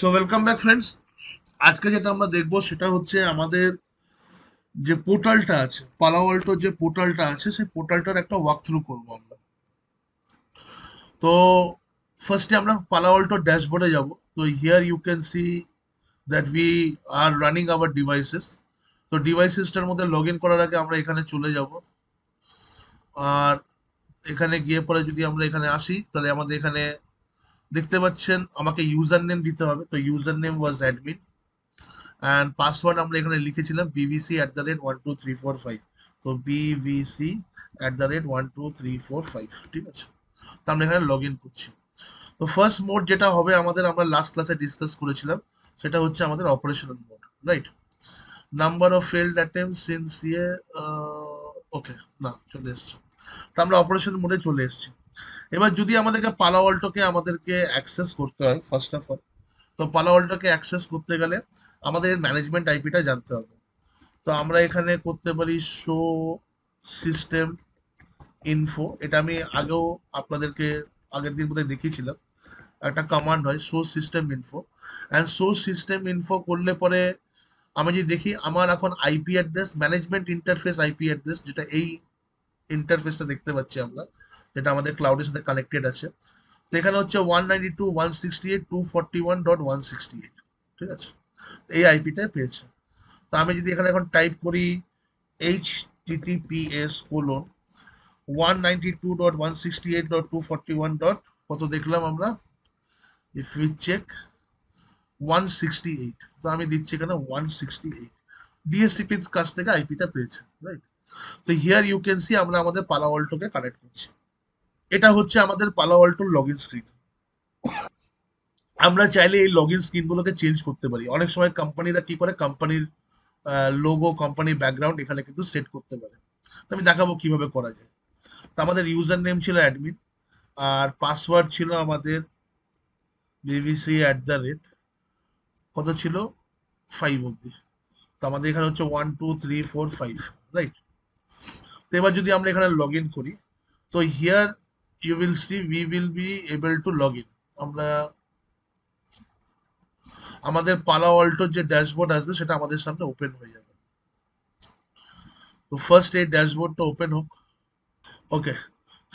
So welcome back friends আজকে যেটা আমরা দেখব সেটা হচ্ছে আমাদের যে পোর্টালটা আছে পালাওয়াল্টোর যে পোর্টালটা আছে সেই পোর্টালটার একটা ওয়াক থ্রু করবো আমরা তো ফার্স্টে আমরা পালাওয়াল্টোর ড্যাশবোর্ডে যাব তো here you can see that we are running our devices তো ডিভাইসেসটার মধ্যে লগ ইন করার আগে আমরা এখানে চলে যাব আর এখানে গিয়ে পরে যদি আমরা এখানে আসি তাহলে আমাদের এখানে দেখতে পাচ্ছেন আমাকে ইউজার নেম দিতে হবে তো user name was admin and password আমরা এখানে লিখেছিলাম BVC at the rate one two three four five তো BBC at the rate one two three four five ঠিক আছে তো আমরা এখানে লগ ইন করছি তো ফার্স্ট মোড যেটা হবে আমাদের আমরা লাস্ট ক্লাসে ডিসকাস করেছিলাম সেটা হচ্ছে আমাদের operational mode right number of failed attempt since ইয়ে ওকে না চলে এসছে তো আমরা অপারেশন মোডে চলে এসেছি এবার যদি আমাদেরকে পালা অল্টোকে আমাদেরকে অ্যাক্সেস করতে হয় ফার্স্ট অফ অল তো পালা অল্টোকে অ্যাক্সেস করতে গেলে আমাদের ম্যানেজমেন্ট আইপিটা জানতে হবে তো আমরা এখানে করতে পারি শো সিস্টেম ইনফো এটা আমি আগেও আপনাদেরকে আগের দিন বোধহয় দেখিয়েছিলাম একটা কমান্ড হয় show system info and show system info করলে পরে আমি যদি দেখি আমার এখন IP address management interface IP address যেটা এই ইন্টারফেসটা দেখতে পাচ্ছি আমরা যেটা আমাদের ক্লাউডের সাথে কানেক্টেড আছে তো এখানে হচ্ছে one two one sixty eight two one dot one sixty eight ঠিক আছে এই আইপিটা পেয়েছে তো আমি যদি এখানে এখন টাইপ করি HTTPS colon one two dot one sixty eight dot two one dot কত দেখলাম আমরা if you check one sixty eight তো আমি দিচ্ছি এখানে ওয়ান সিক্সটি এইট ডিএসসিপির কাছ থেকে আইপিটা পেয়েছে রাইট তো হিয়ার ইউ ক্যান সি আমরা আমাদের পালা অল্টোকে কানেক্ট করছি এটা হচ্ছে আমাদের পালা অল্টোর লগ ইন স্ক্রিন আমরা চাইলে এই লগ ইন স্ক্রিনগুলোকে চেঞ্জ করতে পারি অনেক সময় কোম্পানিরা কি করে কোম্পানির লোগো কোম্পানির ব্যাকগ্রাউন্ড এখানে কিন্তু সেট করতে পারে আমি দেখাবো কিভাবে করা যায় তো আমাদের ইউজার নেম ছিল অ্যাডমিন আর পাসওয়ার্ড ছিল আমাদের বিবিসি অ্যাট দ্য রেট কত ছিল ফাইভ অব্দি তো আমাদের এখানে হচ্ছে one two three four five right তো এবার যদি আমরা এখানে লগ ইন করি তো here you will see we will be able to log in আমরা আমাদের পালা অল্টোর যে ড্যাশবোর্ড আসবে সেটা আমাদের সামনে ওপেন হয়ে যাবে তো ফার্স্ট এই ড্যাশবোর্ডটা ওপেন হোক okay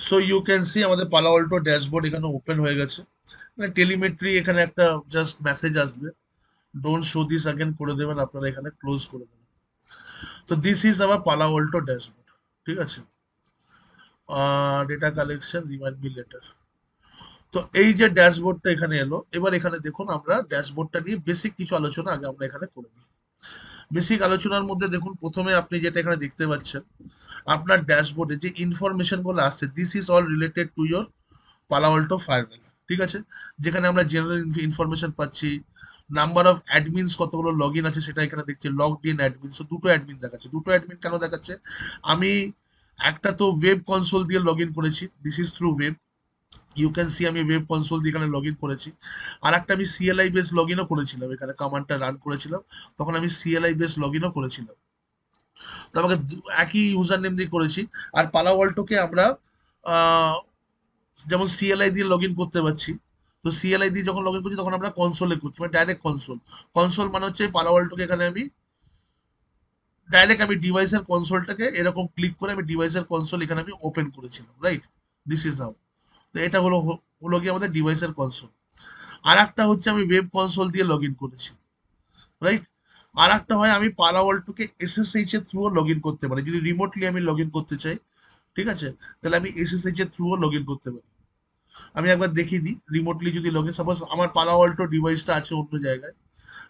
so you can see আমাদের পালা অল্টো ড্যাশবোর্ড এখানে ওপেন হয়ে গেছে মানে টেলিমেট্রি এখানে একটা জাস্ট মেসেজ আসবে ডোন্ট শো দিস আগেন করে দেবেন আপনারা এখানে ক্লোজ করে দেবেন তো দিস ইজ আমার পালা অল্টো ড্যাশবোর্ড ঠিক আছে data collection remind me later তো এই যে ড্যাশবোর্ডটা এখানে এলো এবার এখানে দেখুন আমরা ড্যাশবোর্ডটা নিয়ে বেসিক কিছু আলোচনা আগে আমরা এখানে করে নিই বেসিক আলোচনার মধ্যে দেখুন প্রথমে আপনি যেটা এখানে দেখতে পাচ্ছেন আপনার ড্যাশবোর্ডে যে ইনফরমেশনগুলো আসছে this is all related to your Palo Alto firewall ঠিক আছে যেখানে আমরা জেনারেল ইনফরমেশন পাচ্ছি নাম্বার অফ অ্যাডমিনস কতগুলো লগ ইন আছে সেটা এখানে দেখছি লগ ইন অ্যাডমিন সো দুটো অ্যাডমিন দেখাচ্ছে দুটো অ্যাডমিন কেন দেখাচ্ছে আমি একটা তো ওয়েব কনসোল দিয়ে লগ করেছি this is through web you can see আমি ওয়েব কনসোল দিয়ে এখানে লগ করেছি আর একটা আমি সিএলআই বেস লগ ইনও করেছিলাম এখানে কামানটা রান করেছিলাম তখন আমি সিএলআই বেস লগ ইনও করেছিলাম তো আমাকে একই ইউজার নেম দিয়ে করেছি আর পালাওয়াল্টোকে আমরা যেমন সিএলআই দিয়ে লগ করতে পারছি তো সিএলআই দিয়ে যখন লগ ইন করছি তখন আমরা কনসোলে করছি মানে ডাইরেক্ট কনসোল কনসোল মানে হচ্ছে পালাওয়াল্টোকে এখানে আমি ডাইরেক্ট আমি ডিভাইসের কনসোলটাকে এরকম ক্লিক করে আমি ডিভাইসের কনসোল এখানে আমি ওপেন করেছিলাম রাইট দিস ইজ হাউ তো এটা হলো হলো কি আমাদের ডিভাইসের কনসোল আর একটা হচ্ছে আমি ওয়েব কনসোল দিয়ে লগ ইন করেছি রাইট আর একটা হয় আমি পারাওয়াল টুকে এসএসএইচ এর থ্রুও লগ ইন করতে পারি যদি রিমোটলি আমি লগ ইন করতে চাই ঠিক আছে তাহলে আমি এসএসএইচ এর থ্রুও লগ ইন করতে পারি আমি একবার দেখিয়ে দিই রিমোটলি যদি লগ ইন সাপোজ আমার পালাওয়াল্টো ডিভাইসটা আছে অন্য জায়গায়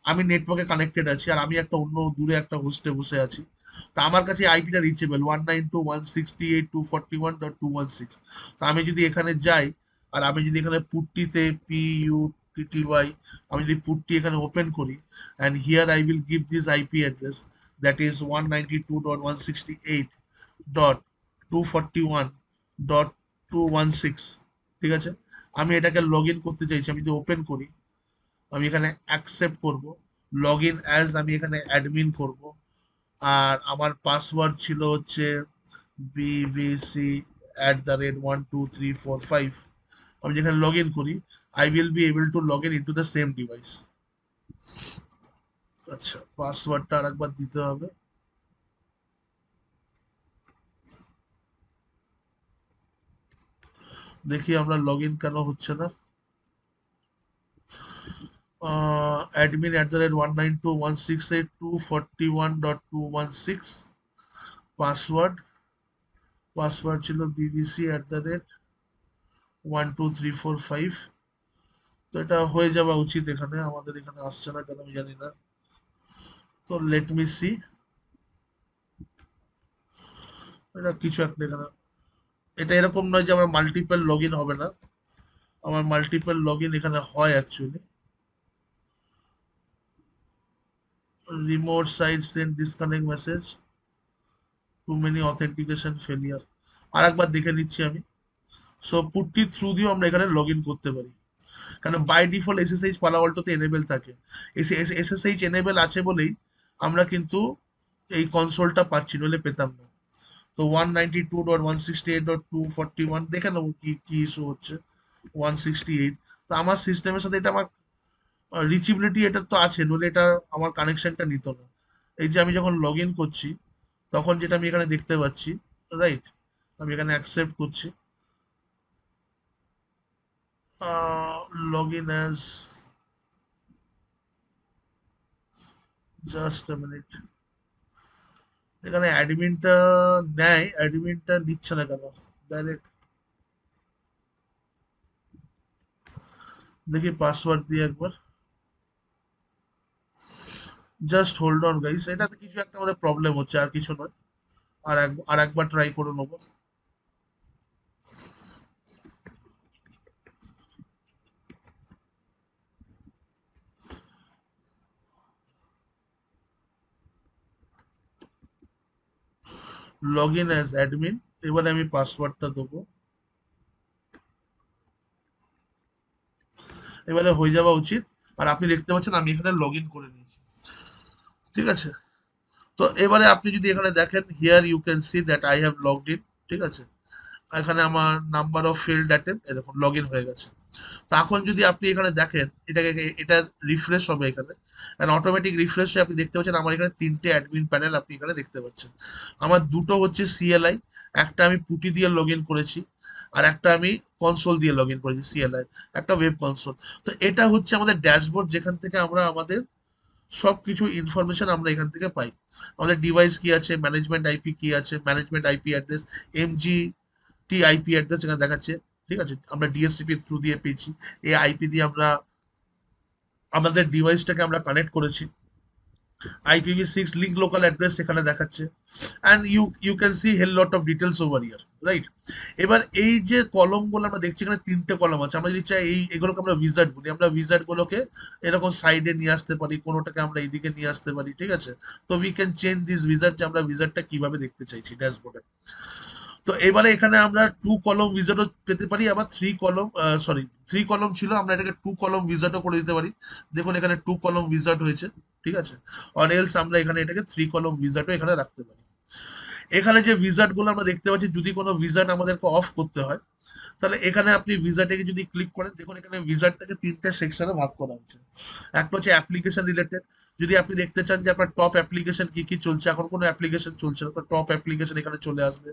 আমি নেটওয়ার্কে কানেক্টেড আছি আর আমি একটা অন্য দূরে একটা হোস্টে বসে আছি তা আমার কাছে আইপিটা reachable one nine two one sixty eight two forty one dot two one six তা আমি যদি এখানে যাই আর আমি যদি এখানে পুট্টিতে পি ইউ টিটিওয়াই আমি যদি পুটটি এখানে ওপেন করি and here I will give this IP address that is one ninety two dot one sixty eight dot two forty one dot two one six ঠিক আছে আমি এটাকে লগ ইন করতে চাইছি আমি যদি ওপেন করি আমি এখানে অ্যাকসেপ্ট করব লগ ইন অ্যাজ আমি এখানে অ্যাডমিন করব আর আমার পাসওয়ার্ড ছিল হচ্ছে BVC at the rate one two three four five আমি যেখানে লগ ইন করি I will be able to log in into the same device আচ্ছা পাসওয়ার্ডটা আর একবার দিতে হবে দেখি আমরা লগ ইন কেন হচ্ছে না uh, admin at the rate 192.168.241.216 password password ছিল BBC at the rate one two three four five তো এটা হয়ে যাওয়া উচিত এখানে আমাদের এখানে আসছে না কেন আমি জানি না তো লেট মি সি এটা কিছু একটা এখানে এটা এরকম নয় যে আমার মাল্টিপল লগ হবে না আমার মাল্টিপল লগ এখানে হয় actually remote sites send disconnect message too many authentication failure আর একবার দেখে নিচ্ছি আমি সো পুটটি থ্রু দিয়েও আমরা এখানে লগ করতে পারি কারণ বাই ডিফল্ট এসএসএইচ পালাওয়াল্টোতে এনেবেল থাকে এসএসএইচ এনেবেল আছে বলেই আমরা কিন্তু এই কনসোলটা পাচ্ছি নইলে পেতাম না তো one ninety two one sixty eight two one দেখে নেবো কি কি ইস্যু হচ্ছে ওয়ান সিক্সটি এইট তো আমার সিস্টেমের সাথে এটা আমার রিচেবিলিটি এটা তো আছে নইলে এটা আমার কানেকশনটা নিত না এই যে আমি যখন লগ করছি তখন যেটা আমি এখানে দেখতে পাচ্ছি রাইট আমি এখানে অ্যাকসেপ্ট করছি log in as just minute এখানে অ্যাডমিনটা নেয় অ্যাডমিনটা নিচ্ছে না কেন ডাইরেক্ট দেখি পাসওয়ার্ড দিয়ে একবার জাস্ট হোল্ড অন গাইস এটাতে কিছু একটা আমাদের প্রবলেম হচ্ছে আর কিছু নয় আর এক আর একবার ট্রাই করে নেবো লগ ইন অ্যাজ অ্যাডমিন এবারে আমি পাসওয়ার্ডটা দেবো এবারে হয়ে যাওয়া উচিত আর আপনি দেখতে পাচ্ছেন আমি এখানে লগ ইন করে নিই ঠিক আছে তো এবারে আপনি যদি এখানে দেখেন here you can see that I have logged in ঠিক আছে এখানে আমার নাম্বার অফ ফিল্ড অ্যাটেম্প এ দেখুন লগ ইন হয়ে গেছে তো এখন যদি আপনি এখানে দেখেন এটাকে এটা রিফ্রেশ হবে এখানে অ্যান্ড অটোমেটিক হয়ে আপনি দেখতে পাচ্ছেন আমার এখানে তিনটে অ্যাডমিন প্যানেল আপনি এখানে দেখতে পাচ্ছেন আমার দুটো হচ্ছে সিএলআই একটা আমি পুটি দিয়ে লগ ইন করেছি আর একটা আমি কনসোল দিয়ে লগ ইন করেছি সিএলআই একটা ওয়েব কনসোল তো এটা হচ্ছে আমাদের ড্যাশবোর্ড যেখান থেকে আমরা আমাদের সব কিছু ইনফরমেশন আমরা এখান থেকে পাই আমাদের ডিভাইস কি আছে ম্যানেজমেন্ট আইপি কি আছে management IP address MG T IP address এখানে দেখাচ্ছে ঠিক আছে আমরা ডিএসসিপি থ্রু দিয়ে পেয়েছি এই আইপি দিয়ে আমরা আমাদের ডিভাইসটাকে আমরা কানেক্ট করেছি IPv6 link local address এখানে দেখাচ্ছে and you you can see hell lot of details over here right এবার এই যে কলমগুলো আমরা দেখছি এখানে তিনটে কলম আছে আমরা যদি চাই এই এগুলোকে আমরা ভিজার্ড বলি আমরা ভিজার্ড গুলোকে এরকম সাইডে নিয়ে আসতে পারি কোনোটাকে আমরা এইদিকে নিয়ে আসতে পারি ঠিক আছে তো we can change this wizard যে আমরা ভিজার্ডটা কিভাবে দেখতে চাইছি ড্যাশবোর্ডে তো এবারে এখানে আমরা টু কলম উইজার্ডও পেতে পারি আবার থ্রি কলম সরি থ্রি কলম ছিল আমরা এটাকে টু কলম উইজার্ডও করে দিতে পারি দেখুন এখানে টু কলম উইজার্ড হয়েছে ঠিক আছে অর এলস আমরা এখানে এটাকে থ্রি কলম উইজার্ডও এখানে রাখতে পারি এখানে যে উইজার্ডগুলো আমরা দেখতে পাচ্ছি যদি কোনো উইজার্ড আমাদেরকে অফ করতে হয় তাহলে এখানে আপনি ভিসাটাকে যদি ক্লিক করেন দেখুন এখানে ভিসাটাকে তিনটে সেকশনে ভাগ করা হচ্ছে একটা হচ্ছে অ্যাপ্লিকেশন রিলেটেড যদি আপনি দেখতে চান যে আপনার টপ অ্যাপ্লিকেশন কি কি চলছে এখন কোনো অ্যাপ্লিকেশন চলছে না তো টপ অ্যাপ্লিকেশন এখানে চলে আসবে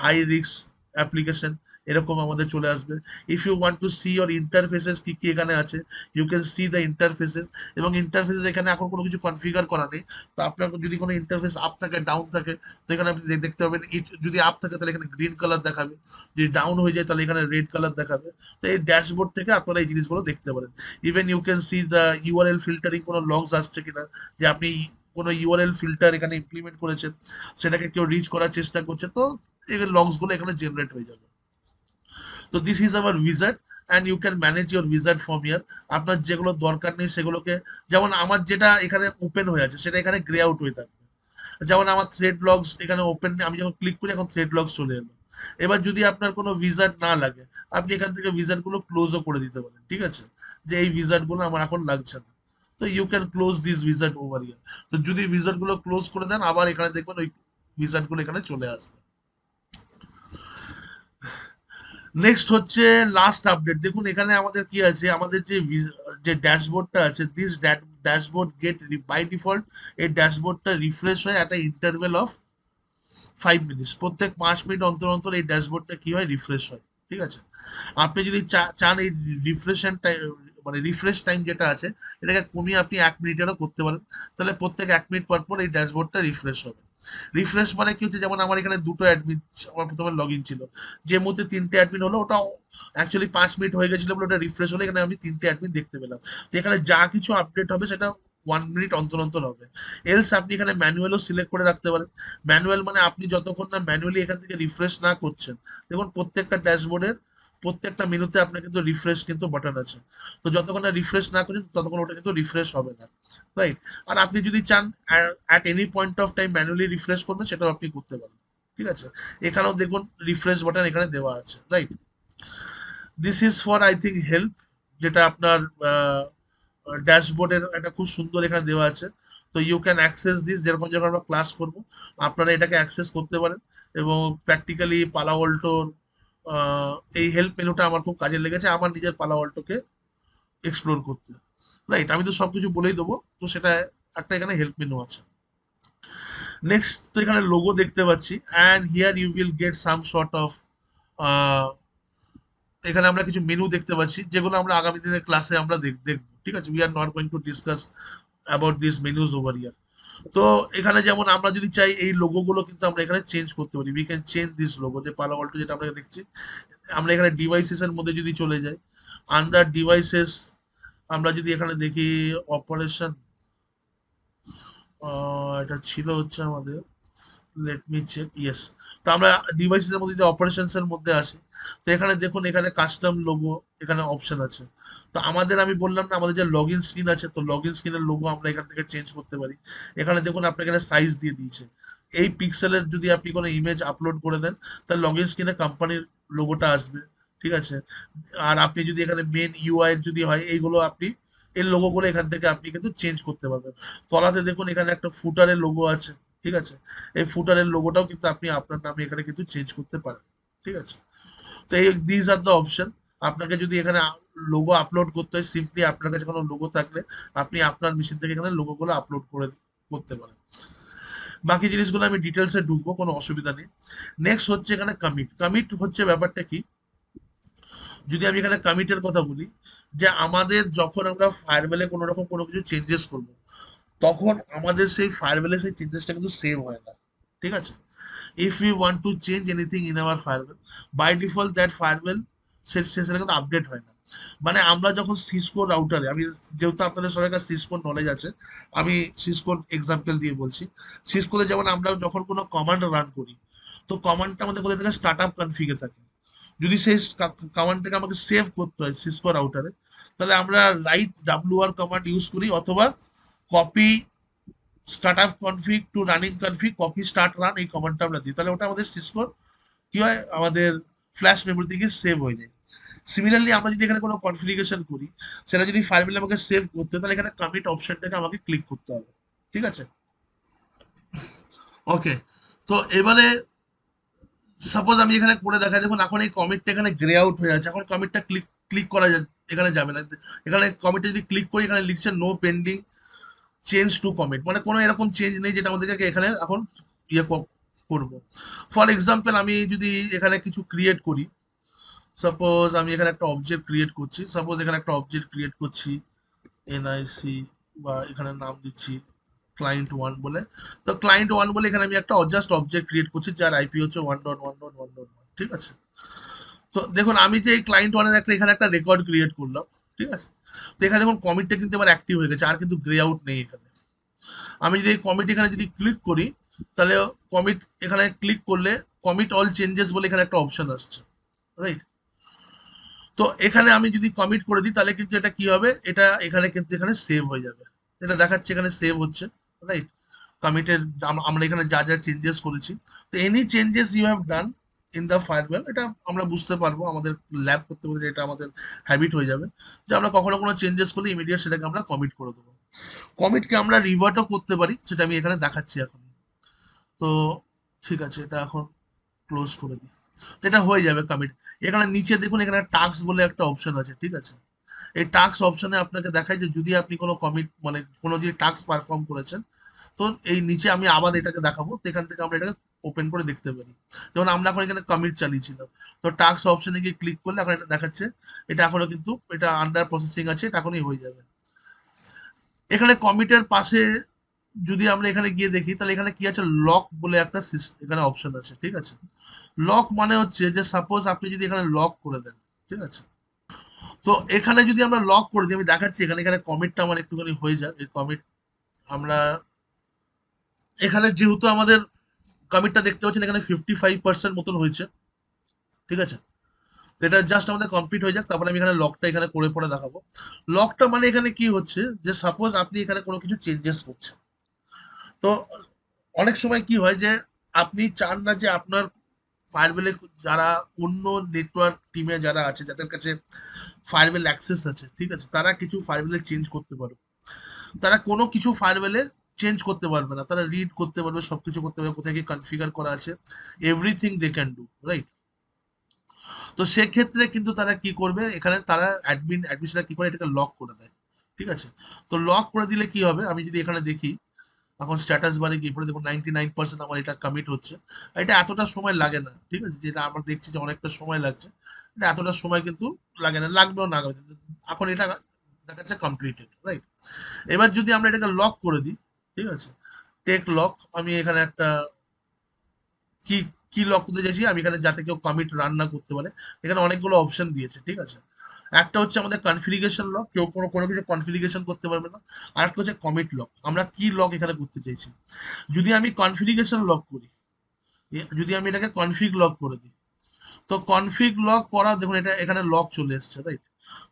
হাই রিস্ক অ্যাপ্লিকেশন এরকম আমাদের চলে আসবে if you want to see or interfaces কি কি এখানে আছে you can see the interfaces এবং ইন্টারফেসেস এখানে এখন কোনো কিছু কনফিগার করা নেই তো আপনার যদি কোনো ইন্টারফেস আপ থাকে ডাউন থাকে তো এখানে আপনি দেখতে পাবেন ইট যদি আপ থাকে তাহলে এখানে গ্রিন কালার দেখাবে যদি ডাউন হয়ে যায় তাহলে এখানে রেড কালার দেখাবে তো এই ড্যাশবোর্ড থেকে আপনারা এই জিনিসগুলো দেখতে পারেন even you can see the URL filtering কোনো লগস আসছে কিনা যে আপনি কোনো ইউআরএল ফিল্টার এখানে ইমপ্লিমেন্ট করেছেন সেটাকে কেউ রিচ করার চেষ্টা করছে তো এই লগসগুলো এখানে জেনারেট হয়ে যাবে তো this is our wizard and you can manage your wizard from here আপনার যেগুলো দরকার নেই সেগুলোকে যেমন আমার যেটা এখানে ওপেন হয়ে আছে সেটা এখানে গ্রে আউট হয়ে থাকবে যেমন আমার থ্রেড লগস এখানে ওপেন আমি যখন ক্লিক করি এখন থ্রেড লগস চলে এলো এবার যদি আপনার কোনো ভিজার না লাগে আপনি এখান থেকে ভিজারগুলো ক্লোজও করে দিতে পারেন ঠিক আছে যে এই ভিজারগুলো আমার এখন লাগছে না তো you can close this wizard over here তো যদি ভিজার্টগুলো ক্লোজ করে দেন আবার এখানে দেখবেন ওই ভিজার্টগুলো এখানে চলে আসবে নেক্সট হচ্ছে লাস্ট আপডেট দেখুন এখানে আমাদের কি আছে আমাদের যে যে ড্যাশবোর্ডটা আছে this dashboard get by default এই ড্যাশবোর্ডটা রিফ্রেশ হয় একটা ইন্টারভেল অফ ফাইভ মিনিটস প্রত্যেক পাঁচ মিনিট অন্তর অন্তর এই ড্যাশবোর্ডটা কি হয় রিফ্রেশ হয় ঠিক আছে আপনি যদি চান এই রিফ্রেশন টাইম মানে রিফ্রেশ টাইম যেটা আছে এটাকে কমিয়ে আপনি এক মিনিটেরও করতে পারেন তাহলে প্রত্যেক এক মিনিট পর পর এই ড্যাশবোর্ডটা রিফ্রেশ হবে রিফ্রেশ মানে কি হচ্ছে যেমন আমার এখানে দুটো অ্যাডমিন আমার প্রথমে লগ ইন ছিল যে মুহূর্তে তিনটে অ্যাডমিন হলো ওটা অ্যাকচুয়ালি পাঁচ মিনিট হয়ে গেছিলো বলে ওটা রিফ্রেশ হলে এখানে আমি তিনটে অ্যাডমিন দেখতে পেলাম তো এখানে যা কিছু আপডেট হবে সেটা ওয়ান মিনিট অন্তর অন্তর হবে এলস আপনি এখানে ম্যানুয়ালও সিলেক্ট করে রাখতে পারেন ম্যানুয়াল মানে আপনি যতক্ষণ না ম্যানুয়ালি এখান থেকে রিফ্রেশ না করছেন দেখুন প্রত্যেকটা ড্যাশবোর্ডের প্রত্যেকটা মেনুতে আপনার কিন্তু রিফ্রেশ কিন্তু বাটন আছে তো যতক্ষণ না রিফ্রেশ না করেন ততক্ষণ ওটা কিন্তু রিফ্রেশ হবে না রাইট আর আপনি যদি চান at any point of time manually refresh করবেন সেটাও আপনি করতে পারেন ঠিক আছে এখানেও দেখুন রিফ্রেশ বাটন এখানে দেওয়া আছে right this is for I think help যেটা আপনার ড্যাশবোর্ডের একটা খুব সুন্দর এখানে দেওয়া আছে তো ইউ ক্যান অ্যাক্সেস দিস যেরকম যেরকম আমরা ক্লাস করব আপনারা এটাকে অ্যাক্সেস করতে পারেন এবং প্র্যাকটিক্যালি পালাওয়াল্টোর এই হেল্প মেনুটা আমার খুব কাজে লেগেছে আমার নিজের পালা অল্টোকে এক্সপ্লোর করতে রাইট আমি তো সব কিছু বলেই দেবো তো সেটা একটা এখানে হেল্প মেনু আছে নেক্সট তো এখানে লোগো দেখতে পাচ্ছি and here you will get some sort of এখানে আমরা কিছু মেনু দেখতে পাচ্ছি যেগুলো আমরা আগামী দিনের ক্লাসে আমরা দেখব ঠিক আছে we are not going to discuss about this menus over here তো এখানে যেমন আমরা যদি চাই এই লোগোগুলো কিন্তু আমরা এখানে চেঞ্জ করতে পারি we can change this logo যে পালো অল্টো যেটা আমরা দেখছি আমরা এখানে ডিভাইসেসের মধ্যে যদি চলে যাই আন্ডার ডিভাইসেস আমরা যদি এখানে দেখি অপারেশন এটা ছিল হচ্ছে আমাদের লেট মি চেক ইয়েস তো আমরা ডিভাইসের মধ্যে অপারেশনসের মধ্যে আসি তো এখানে দেখুন এখানে কাস্টম লোগো এখানে অপশন আছে তো আমাদের আমি বললাম না আমাদের যে লগ ইন স্ক্রিন আছে তো লগ ইন স্ক্রিনের লোগো আমরা এখান থেকে চেঞ্জ করতে পারি এখানে দেখুন আপনি এখানে সাইজ দিয়ে দিয়েছে এই পিক্সেলের যদি আপনি কোনো ইমেজ আপলোড করে দেন তাহলে লগ স্ক্রিনে কোম্পানির লোগোটা আসবে ঠিক আছে আর আপনি যদি এখানে মেন ইউআই যদি হয় এইগুলো আপনি এর লোগোগুলো এখান থেকে আপনি কিন্তু চেঞ্জ করতে পারবেন তলাতে দেখুন এখানে একটা ফুটারের লোগো আছে ঠিক আছে এই ফুটারের লোগোটাও কিন্তু আপনি আপনার নামে এখানে কিন্তু চেঞ্জ করতে পারেন ঠিক আছে তো এই দিস আর দ্য অপশন আপনাকে যদি এখানে লোগো আপলোড করতে হয় সিম্পলি আপনার কাছে কোনো লোগো থাকলে আপনি আপনার মেশিন থেকে এখানে লোগোগুলো আপলোড করে করতে পারেন বাকি জিনিসগুলো আমি ডিটেলসে ঢুকবো কোনো অসুবিধা নেই নেক্সট হচ্ছে এখানে কমিট কমিট হচ্ছে ব্যাপারটা কি যদি আমি এখানে কমিটের কথা বলি যে আমাদের যখন আমরা ফায়ারওয়েলে কোনো রকম কোনো কিছু চেঞ্জেস করবো তখন আমাদের সেই ফায়ারওয়েলের সেই চেঞ্জেসটা কিন্তু সেভ হয় না ঠিক আছে if you want to change anything in our firewall by default that firewall সেটা কিন্তু আপডেট হয় না মানে আমরা যখন সিসকো রাউটারে আমি যেহেতু আপনাদের সবাই কাছে সিসকো নলেজ আছে আমি সিসকোর এক্সাম্পল দিয়ে বলছি সিসকোতে যেমন আমরা যখন কোনো কমান্ড রান করি তো কমান্ডটা আমাদের কোথায় থেকে স্টার্ট আপ কনফিগে থাকে যদি সেই কমান্ডটাকে আমাকে সেভ করতে হয় সিসকো রাউটারে তাহলে আমরা write W R command use করি অথবা copy start up config to running config copy start run এই কমান্ডটা আমরা দিই তাহলে ওটা আমাদের সিসকোর কি হয় আমাদের ফ্ল্যাশ মেমোরি থেকে সেভ হয়ে যায় সিমিলারলি আমরা যদি এখানে কোনো কনফিগেশন করি সেটা যদি ফার্মিল আমাকে সেভ করতে হয় তাহলে এখানে কমিট অপশনটাকে আমাকে ক্লিক করতে হবে ঠিক আছে ওকে তো এবারে সাপোজ আমি এখানে করে দেখাই দেখুন এখন এই কমিটটা এখানে গ্রে আউট হয়ে আছে এখন কমিটটা ক্লিক ক্লিক করা এখানে যাবে না এখানে কমিটে যদি ক্লিক করি এখানে লিখছে no pending change to commit মানে কোনো এরকম চেঞ্জ নেই যেটা আমাদেরকে এখানে এখন ইয়ে করবো ফর এক্সাম্পল আমি যদি এখানে কিছু ক্রিয়েট করি সাপোজ আমি এখানে একটা অবজেক্ট ক্রিয়েট করছি সাপোজ এখানে একটা অবজেক্ট ক্রিয়েট করছি এনআইসি বা এখানে নাম দিচ্ছি ক্লায়েন্ট ওয়ান বলে তো ক্লায়েন্ট ওয়ান বলে এখানে আমি একটা জাস্ট অবজেক্ট ক্রিয়েট করছি যার আইপি হচ্ছে one dot one dot one dot one ঠিক আছে তো দেখুন আমি যে এই ক্লায়েন্ট ওয়ানের একটা এখানে একটা রেকর্ড ক্রিয়েট করলাম ঠিক আছে তো এখানে দেখুন কমিটটা কিন্তু এবার অ্যাক্টিভ হয়ে গেছে আর কিন্তু গ্রে আউট নেই এখানে আমি যদি এই কমিট এখানে যদি ক্লিক করি তাহলে কমিট এখানে ক্লিক করলে কমিট অল চেঞ্জেস বলে এখানে একটা অপশন আসছে রাইট তো এখানে আমি যদি কমিট করে দিই তাহলে কিন্তু এটা কি হবে এটা এখানে কিন্তু এখানে সেভ হয়ে যাবে এটা দেখাচ্ছে এখানে সেভ হচ্ছে রাইট কমিটের আমরা এখানে যা যা চেঞ্জেস করেছি তো any changes you have done in the firewall এটা আমরা বুঝতে পারবো আমাদের ল্যাব করতে করতে এটা আমাদের হ্যাবিট হয়ে যাবে যে আমরা কখনো কোনো চেঞ্জেস করলে ইমিডিয়েট সেটাকে আমরা কমিট করে দেবো কমিটকে আমরা রিভার্টও করতে পারি সেটা আমি এখানে দেখাচ্ছি এখন তো ঠিক আছে এটা এখন ক্লোজ করে দিই এটা হয়ে যাবে কমিট এখানে নিচে দেখুন এখানে টাস্ক বলে একটা অপশন আছে ঠিক আছে এই টাস্ক অপশনে আপনাকে দেখায় যে যদি আপনি কোনো কমিট মানে কোনো যদি টাস্ক পারফর্ম করেছেন তো এই নিচে আমি আবার এটাকে দেখাবো এখান থেকে আমরা এটাকে ওপেন করে দেখতে পারি যেমন আমরা এখন এখানে কমিট চালিয়েছিলাম তো টাস্ক অপশনে গিয়ে ক্লিক করলে এখন এটা দেখাচ্ছে এটা এখনো কিন্তু এটা আন্ডার প্রসেসিং আছে এটা এখনই হয়ে যাবে এখানে কমিটের পাশে যদি আমরা এখানে গিয়ে দেখি তাহলে এখানে কি আছে লক বলে একটা এখানে অপশন আছে ঠিক আছে লক মানে হচ্ছে যে সাপোজ আপনি যদি এখানে লক করে দেন ঠিক আছে তো এখানে যদি আমরা লক করে দিই আমি দেখাচ্ছি এখানে এখানে কমিটটা আমার একটুখানি হয়ে যায় এই কমিট আমরা এখানে যেহেতু আমাদের কমিটটা দেখতে পাচ্ছেন এখানে ফিফটি ফাইভ পার্সেন্ট মতন হয়েছে ঠিক আছে তো এটা জাস্ট আমাদের কমপ্লিট হয়ে যাক তারপরে আমি এখানে লকটা এখানে করে পরে দেখাবো লকটা মানে এখানে কি হচ্ছে যে সাপোজ আপনি এখানে কোনো কিছু চেঞ্জেস করছেন তো অনেক সময় কি হয় যে আপনি চান না যে আপনার ফায়ারবেলে যারা অন্য নেটওয়ার্ক টিমে যারা আছে যাদের কাছে ফায়ারবেল অ্যাক্সেস আছে ঠিক আছে তারা কিছু ফায়ারবেলে চেঞ্জ করতে পারে তারা কোনো কিছু ফায়ারবেলে চেঞ্জ করতে পারবে না তারা রিড করতে পারবে সবকিছু করতে পারবে কোথায় কি কনফিগার করা আছে everything they can do right তো সেক্ষেত্রে কিন্তু তারা কি করবে এখানে তারা অ্যাডমিন অ্যাডমিশনটা কি করে এটাকে লক করে দেয় ঠিক আছে তো লক করে দিলে কি হবে আমি যদি এখানে দেখি এখন স্ট্যাটাস বারে গিয়ে পরে দেখুন নাইনটি নাইন পার্সেন্ট আমার এটা কমিট হচ্ছে এটা এতটা সময় লাগে না ঠিক আছে যেটা আমার দেখছি যে অনেকটা সময় লাগছে এটা এতটা সময় কিন্তু লাগে না লাগবেও না এখন এটা দেখাচ্ছে কমপ্লিটেড রাইট এবার যদি আমরা এটাকে লক করে দিই ঠিক আছে টেক লক আমি এখানে একটা কি কি লক করতে চাইছি আমি এখানে যাতে কেউ কমিট রান না করতে পারে এখানে অনেকগুলো অপশন দিয়েছে ঠিক আছে একটা হচ্ছে আমাদের কনফিগেশন লক কেউ কোনো কোনো কিছু কনফিগেশন করতে পারবে না আর একটা হচ্ছে কমিট লক আমরা কি লক এখানে করতে চাইছি যদি আমি কনফিগেশন লক করি যদি আমি এটাকে কনফিগ লক করে দিই তো কনফিগ লক করা দেখুন এটা এখানে লক চলে এসছে রাইট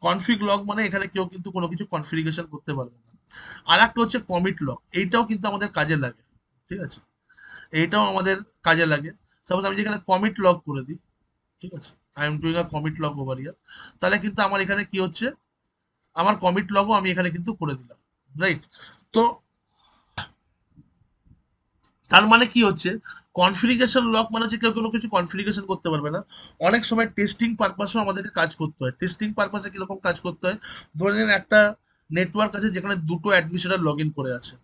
কনফিগ লক মানে এখানে কেউ কিন্তু কোনো কিছু কনফিগারেশন করতে পারবে না আর একটা হচ্ছে কমিট লক এইটাও কিন্তু আমাদের কাজে লাগে ঠিক আছে এইটাও আমাদের কাজে লাগে সাপোজ আমি যেখানে কমিট লক করে দিই ঠিক আছে I am doing a commit lock over here তাহলে কিন্তু আমার এখানে কি হচ্ছে আমার কমিট লকও আমি এখানে কিন্তু করে দিলাম রাইট তো তার মানে কি হচ্ছে কনফিগারেশন লক মানে হচ্ছে কেউ কোনো কিছু কনফিগারেশন করতে পারবে না অনেক সময় টেস্টিং পারপাসেও আমাদেরকে কাজ করতে হয় টেস্টিং পারপাসে কীরকম কাজ করতে হয় ধরে নিন একটা নেটওয়ার্ক আছে যেখানে দুটো অ্যাডমিশনার লগ ইন করে আছে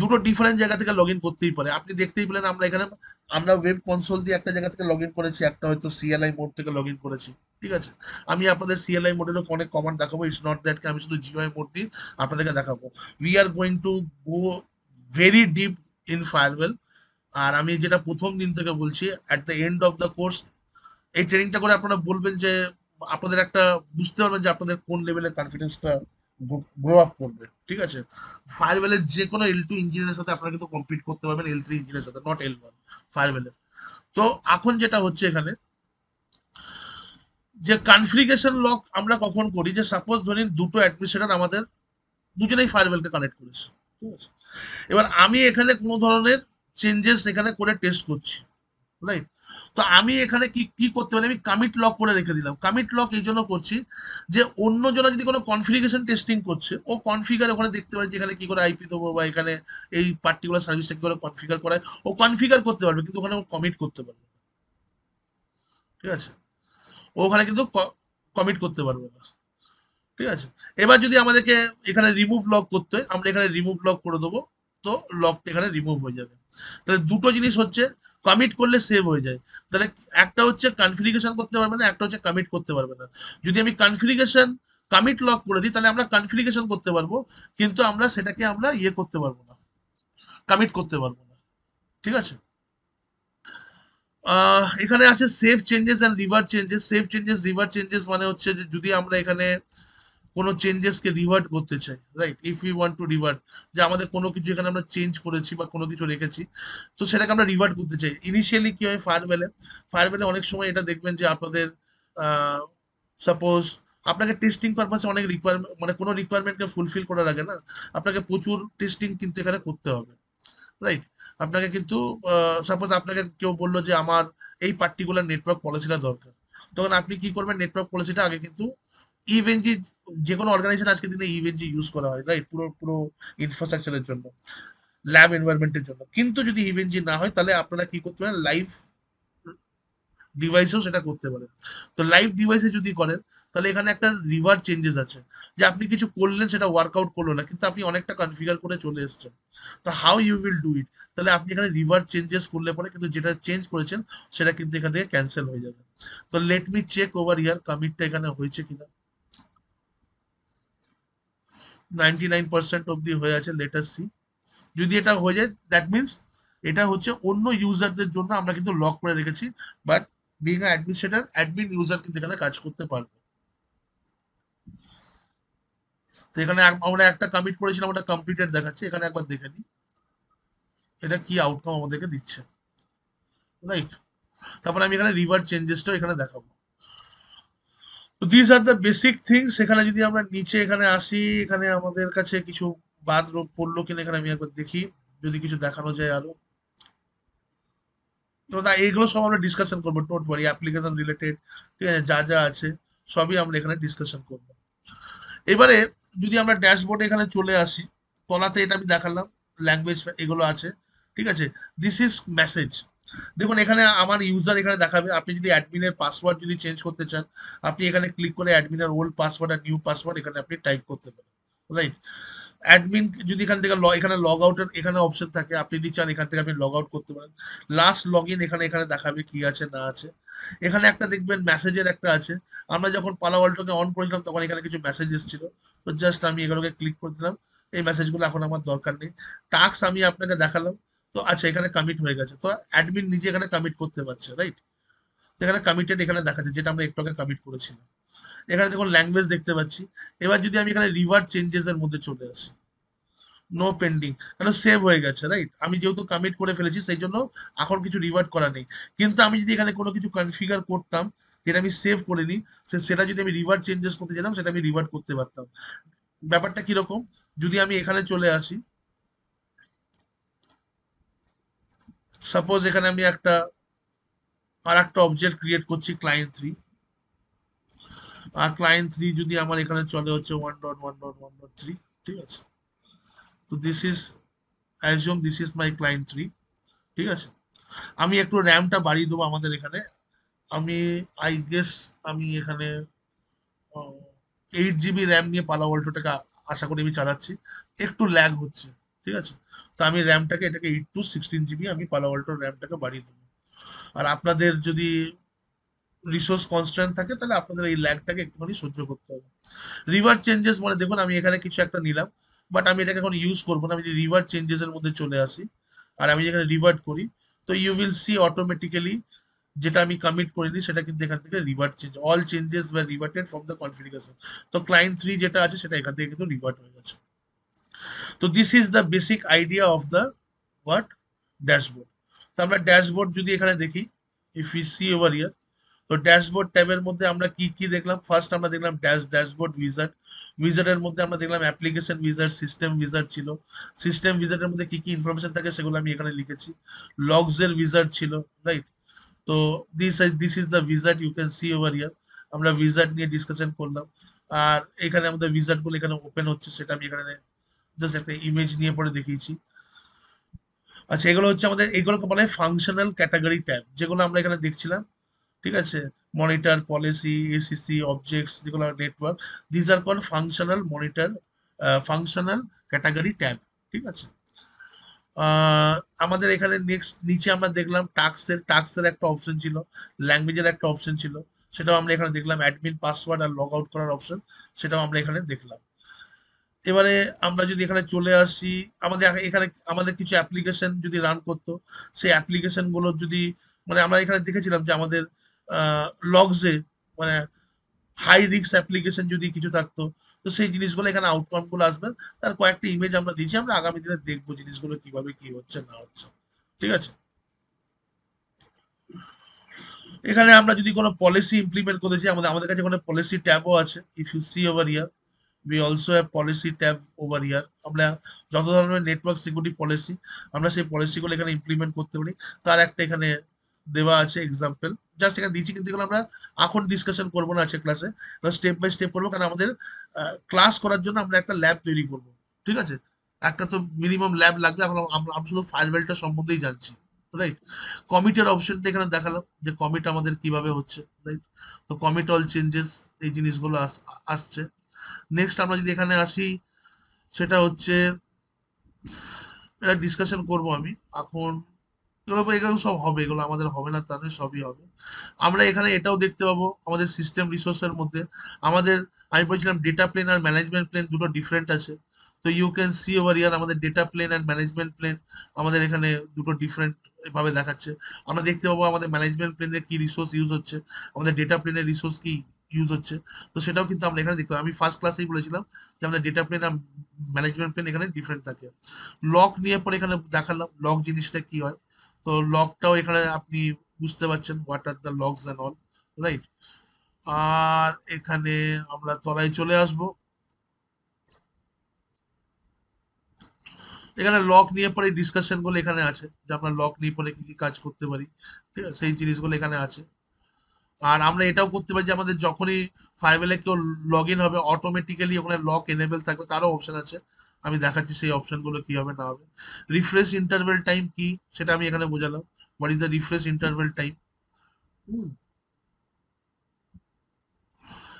দুটো ডিফারেন্ট জায়গা থেকে লগ ইন করতেই পারে আপনি দেখতেই পেলেন আমরা এখানে আমরা ওয়েব কনসোল দিয়ে একটা জায়গা থেকে লগ ইন করেছি একটা হয়তো সিএলআই মোড থেকে লগ ইন করেছি ঠিক আছে আমি আপনাদের সিএলআই মোডেরও অনেক কমান্ড দেখাবো ইটস নট দ্যাটকে আমি শুধু জিওআই মোড দিয়ে আপনাদেরকে দেখাবো we are going to go very deep in firewall আর আমি যেটা প্রথম দিন থেকে বলছি at the end of the course এই ট্রেনিংটা করে আপনারা বলবেন যে আপনাদের একটা বুঝতে পারবেন যে আপনাদের কোন লেভেলের কনফিডেন্সটা গ্রো আপ করবে ঠিক আছে ফায়ারওয়েলের যে কোনো এল টু ইঞ্জিনিয়ারের সাথে আপনারা কিন্তু কমপ্লিট করতে পারবেন এল থ্রি ইঞ্জিনিয়ারের সাথে নট এল ওয়ান ফায়ারওয়েলের তো এখন যেটা হচ্ছে এখানে যে কনফিগেশন লক আমরা কখন করি যে সাপোজ ধরেন দুটো অ্যাডমিনিস্ট্রেটর আমাদের দুজনেই ফায়ারওয়েলকে কানেক্ট করেছে এবার আমি এখানে কোনো ধরনের চেঞ্জেস এখানে করে টেস্ট করছি রাইট তো আমি এখানে কি কি করতে পারি আমি কামিট লক করে রেখে দিলাম কামিট লক এই জন্য করছি যে অন্য জনা যদি কোনো কনফিগারেশন টেস্টিং করছে ও কনফিগার ওখানে দেখতে পারে যে এখানে কি করে আইপি দেবো বা এখানে এই পার্টিকুলার সার্ভিসটা কি করে কনফিগার করায় ও কনফিগার করতে পারবে কিন্তু ওখানে ও কমিট করতে পারবে ঠিক আছে ওখানে কিন্তু কমিট করতে পারবে না ঠিক আছে এবার যদি আমাদেরকে এখানে রিমুভ লক করতে হয় আমরা এখানে রিমুভ লক করে দেবো তো লকটা এখানে রিমুভ হয়ে যাবে তাহলে দুটো জিনিস হচ্ছে কমিট করলে সেভ হয়ে যায় তাহলে একটা হচ্ছে কনফিগারেশন করতে পারবে না একটা হচ্ছে কমিট করতে পারবে না যদি আমি কনফিগারেশন কমিট লক করে দিই তাহলে আমরা কনফিগারেশন করতে পারবো কিন্তু আমরা সেটাকে আমরা ইয়ে করতে পারবো না কমিট করতে পারবো না ঠিক আছে এখানে আছে save changes and revert changes save changes revert changes মানে হচ্ছে যে যদি আমরা এখানে কোনো চেঞ্জেসকে রিভার্ট করতে চাই right if you want to revert যে আমাদের কোনো কিছু এখানে আমরা চেঞ্জ করেছি বা কোনো কিছু রেখেছি তো সেটাকে আমরা রিভার্ট করতে চাই ইনিশিয়ালি কি হয় ফায়ারবেলে ফায়ারবেলে অনেক সময় এটা দেখবেন যে আপনাদের সাপোজ আপনাকে টেস্টিং পারপাসে অনেক রিকোয়ারমেন্ট মানে কোনো রিকোয়ারমেন্টকে ফুলফিল করা লাগে না আপনাকে প্রচুর টেস্টিং কিন্তু এখানে করতে হবে রাইট আপনাকে কিন্তু সাপোজ আপনাকে কেউ বললো যে আমার এই পার্টিকুলার নেটওয়ার্ক পলিসিটা দরকার তখন আপনি কি করবেন নেটওয়ার্ক পলিসিটা আগে কিন্তু ইভেন যে কোনো অর্গানাইজেশন দিনে ইউজ করা হয় রাইট পুরো পুরো ইনফ্রাস্ট্রাকচারের জন্য ল্যাব এনভায়রনমেন্টের জন্য কিন্তু যদি না হয় তাহলে আপনারা কি করতে পারেন লাইভ ডিভাইসেও সেটা করতে পারেন তো লাইভ ডিভাইসে যদি করেন তাহলে এখানে একটা রিভার চেঞ্জেস আছে যে আপনি কিছু করলেন সেটা ওয়ার্কআউট করলো না কিন্তু আপনি অনেকটা কনফিগার করে চলে এসছেন তো how you will do it তাহলে আপনি এখানে রিভার চেঞ্জেস করলে পরে কিন্তু যেটা চেঞ্জ করেছেন সেটা কিন্তু এখান থেকে ক্যান্সেল হয়ে যাবে তো let me check over here কমিটটা এখানে হয়েছে কিনা নাইনটি নাইন পার্সেন্ট হয়ে আছে লেটার সি যদি এটা হয়ে যায় দ্যাট মিনস এটা হচ্ছে অন্য ইউজারদের জন্য আমরা কিন্তু লক করে রেখেছি but being administrator admin user কিন্তু এখানে কাজ করতে পারবে তো এখানে আমরা একটা কমিট করেছিলাম ওটা কমপ্লিটেড দেখাচ্ছে এখানে একবার দেখে নিই এটা কি আউটকাম আমাদেরকে দিচ্ছে রাইট তারপরে আমি এখানে রিভার চেঞ্জেসটাও এখানে দেখাবো তো this are the basic things এখানে যদি আমরা নিচে এখানে আসি এখানে আমাদের কাছে কিছু বাদ রোগ পড়লো কিনা এখানে আমি একবার দেখি যদি কিছু দেখানো যায় আরো তো না এইগুলো সব আমরা ডিসকাশন করবো ডোন্ট ওয়ারি অ্যাপ্লিকেশন রিলেটেড ঠিক আছে যা যা আছে সবই আমরা এখানে ডিসকাশন করব এবারে যদি আমরা ড্যাশবোর্ডে এখানে চলে আসি তলাতে এটা আমি দেখালাম ল্যাঙ্গুয়েজ এগুলো আছে ঠিক আছে দিস ইজ মেসেজ দেখুন এখানে আমার ইউজার এখানে দেখাবে আপনি যদি অ্যাডমিনের পাসওয়ার্ড যদি চেঞ্জ করতে চান আপনি এখানে ক্লিক করে অ্যাডমিনের ওল্ড পাসওয়ার্ড আর নিউ পাসওয়ার্ড এখানে আপনি টাইপ করতে পারেন রাইট অ্যাডমিন যদি এখান থেকে এখানে লগ আউটের এখানে অপশন থাকে আপনি যদি চান এখান থেকে আপনি লগ আউট করতে পারেন লাস্ট লগ ইন এখানে এখানে দেখাবে কি আছে না আছে এখানে একটা দেখবেন মেসেজের একটা আছে আমরা যখন পালাওয়াল্টোকে অন করেছিলাম তখন এখানে কিছু মেসেজ এসেছিল তো জাস্ট আমি এগুলোকে ক্লিক করে দিলাম এই মেসেজগুলো এখন আমার দরকার নেই টাস্ক আমি আপনাকে দেখালাম তো আচ্ছা এখানে কমিট হয়ে গেছে তো অ্যাডমিন নিজে এখানে কমিট করতে পারছে রাইট এখানে কমিটেড এখানে দেখা যাচ্ছে যেটা আমরা একটু আগে কমিট করেছিলাম এখানে দেখুন ল্যাঙ্গুয়েজ দেখতে পাচ্ছি এবার যদি আমি এখানে রিভার চেঞ্জেস এর মধ্যে চলে আসি নো পেন্ডিং কেন সেভ হয়ে গেছে রাইট আমি যেহেতু কমিট করে ফেলেছি সেই জন্য এখন কিছু রিভার্ট করা নেই কিন্তু আমি যদি এখানে কোনো কিছু কনফিগার করতাম যেটা আমি সেভ করে নিই সেটা যদি আমি রিভার্ট চেঞ্জেস করতে যেতাম সেটা আমি রিভার্ট করতে পারতাম ব্যাপারটা কিরকম যদি আমি এখানে চলে আসি সাপোজ এখানে আমি একটা আর একটা অবজেক্ট ক্রিয়েট করছি ক্লায়েন্ট থ্রি আর ক্লায়েন্ট থ্রি যদি আমার এখানে চলে হচ্ছে one dot one dot one dot three ঠিক আছে তো this is awesome this is my client three ঠিক আছে আমি একটু র্যামটা বাড়িয়ে দেবো আমাদের এখানে আমি আই গেস আমি এখানে এইট জিবি র্যাম নিয়ে পালা অল্টোটাকে আশা করি আমি চালাচ্ছি একটু ল্যাগ হচ্ছে ঠিক আছে তো আমি র্যামটাকে এটাকে এইট টু সিক্সটিন জিবি আমি পালাওয়াল্টোর র্যামটাকে বাড়িয়ে দেবো আর আপনাদের যদি রিসোর্স কনস্ট্যান্ট থাকে তাহলে আপনাদের এই ল্যাগটাকে একটুখানি সহ্য করতে হবে রিভার চেঞ্জেস মানে দেখুন আমি এখানে কিছু একটা নিলাম বাট আমি এটাকে এখন ইউজ করবো না আমি যদি রিভার চেঞ্জেসের মধ্যে চলে আসি আর আমি যেখানে রিভার্ট করি তো ইউ উইল সি অটোমেটিক্যালি যেটা আমি কমিট করে দিই সেটা কিন্তু এখান থেকে revert change all changes were reverted from the configuration তো ক্লায়েন্ট থ্রি যেটা আছে সেটা এখান থেকে কিন্তু রিভার্ট হয়ে গেছে তো this is the basic idea of the what dashboard তো আমরা ড্যাশবোর্ড যদি এখানে দেখি if you see over here তো ড্যাশবোর্ড ট্যাবের মধ্যে আমরা কি কি দেখলাম ফার্স্ট আমরা দেখলাম ড্যাশ ড্যাশবোর্ড উইজার্ড উইজার্ডের মধ্যে আমরা দেখলাম অ্যাপ্লিকেশন উইজার্ড সিস্টেম উইজার্ড ছিল সিস্টেম উইজার্ডের মধ্যে কি কি ইনফরমেশন থাকে সেগুলো আমি এখানে লিখেছি লগসের উইজার্ড ছিল রাইট তো this this is the wizard you can see over here আমরা উইজার্ড নিয়ে ডিসকাশন করলাম আর এখানে আমাদের উইজার্ডগুলো এখানে ওপেন হচ্ছে সেটা আমি এখানে জাস্ট একটা ইমেজ নিয়ে পরে দেখিয়েছি আচ্ছা এগুলো হচ্ছে আমাদের এগুলোকে বলা হয় ফাংশনাল ক্যাটাগরি ট্যাব যেগুলো আমরা এখানে দেখছিলাম ঠিক আছে মনিটর পলিসি এসিসি অবজেক্টস যেগুলো network these are call functional monitor functional category tab ঠিক আছে আমাদের এখানে নেক্সট নিচে আমরা দেখলাম টাক্সের টাক্সের একটা অপশন ছিল ল্যাঙ্গুয়েজের একটা অপশন ছিল সেটাও আমরা এখানে দেখলাম অ্যাডমিন পাসওয়ার্ড আর লগ আউট করার অপশন সেটাও আমরা এখানে দেখলাম এবারে আমরা যদি এখানে চলে আসি আমাদের এখানে আমাদের কিছু অ্যাপ্লিকেশন যদি রান করতো সেই অ্যাপ্লিকেশন গুলো যদি মানে আমরা এখানে দেখেছিলাম যে আমাদের লগসে মানে হাই রিক্স অ্যাপ্লিকেশন যদি কিছু থাকতো তো সেই জিনিসগুলো এখানে গুলো আসবে তার কয়েকটা ইমেজ আমরা দিয়েছি আমরা আগামী দিনে দেখবো জিনিসগুলো কিভাবে কি হচ্ছে না হচ্ছে ঠিক আছে এখানে আমরা যদি কোনো পলিসি ইমপ্লিমেন্ট করেছি আমাদের আমাদের কাছে কোনো পলিসি ট্যাবও আছে if you see over here we also have policy tab over here আমরা যত ধরনের নেটওয়ার্ক সিকিউরিটি পলিসি আমরা সেই পলিসিগুলো এখানে ইমপ্লিমেন্ট করতে পারি তার একটা এখানে দেওয়া আছে এক্সাম্পল জাস্ট এখানে দিয়েছি কিন্তু এগুলো আমরা এখন ডিসকাশন করবো না আছে ক্লাসে স্টেপ বাই স্টেপ করবো কারণ আমাদের ক্লাস করার জন্য আমরা একটা ল্যাব তৈরি করব ঠিক আছে একটা তো মিনিমাম ল্যাব লাগবে এখন আমরা শুধু ফায়ারওয়েলটা সম্বন্ধেই জানছি রাইট কমিটের অপশনটা এখানে দেখালাম যে কমিট আমাদের কিভাবে হচ্ছে রাইট তো কমিট অল চেঞ্জেস এই জিনিসগুলো আসছে নেক্সট আমরা যদি এখানে আসি সেটা হচ্ছে এটা ডিসকাশন করব আমি এখন এগুলো সব হবে এগুলো আমাদের হবে না তাহলে মানে সবই হবে আমরা এখানে এটাও দেখতে পাবো আমাদের সিস্টেম রিসোর্সের মধ্যে আমাদের আমি বলছিলাম ডেটা প্লেন আর ম্যানেজমেন্ট প্লেন দুটো ডিফারেন্ট আছে তো you can see over here আমাদের data plane and management plane আমাদের এখানে দুটো ডিফারেন্ট এভাবে দেখাচ্ছে আমরা দেখতে পাবো আমাদের ম্যানেজমেন্ট প্লেনের কি রিসোর্স ইউজ হচ্ছে আমাদের ডেটা প্লেনের রিসোর্স কি ইউজ হচ্ছে তো সেটাও কিন্তু আমরা এখানে দেখতে আমি ফার্স্ট ক্লাসেই বলেছিলাম যে আমাদের ডেটা প্লেন আর ম্যানেজমেন্ট প্লেন এখানে ডিফারেন্ট থাকে লক নিয়ে পরে এখানে দেখালাম লক জিনিসটা কি হয় তো লকটাও এখানে আপনি বুঝতে পারছেন what are the logs and all right আর এখানে আমরা তলায় চলে আসব এখানে লক নিয়ে পরে ডিসকাশনগুলো এখানে আছে যে আমরা লক নিয়ে পরে কি কি কাজ করতে পারি ঠিক আছে সেই জিনিসগুলো এখানে আছে আর আমরা এটাও করতে পারি যে আমাদের যখনই ফাইভেলে কেউ লগ ইন হবে অটোমেটিক্যালি ওখানে লক এনেবেল থাকবে তারও অপশন আছে আমি দেখাচ্ছি সেই অপশনগুলো কি হবে না হবে রিফ্রেশ ইন্টারভেল টাইম কি সেটা আমি এখানে বোঝালাম what is the refresh interval time hmm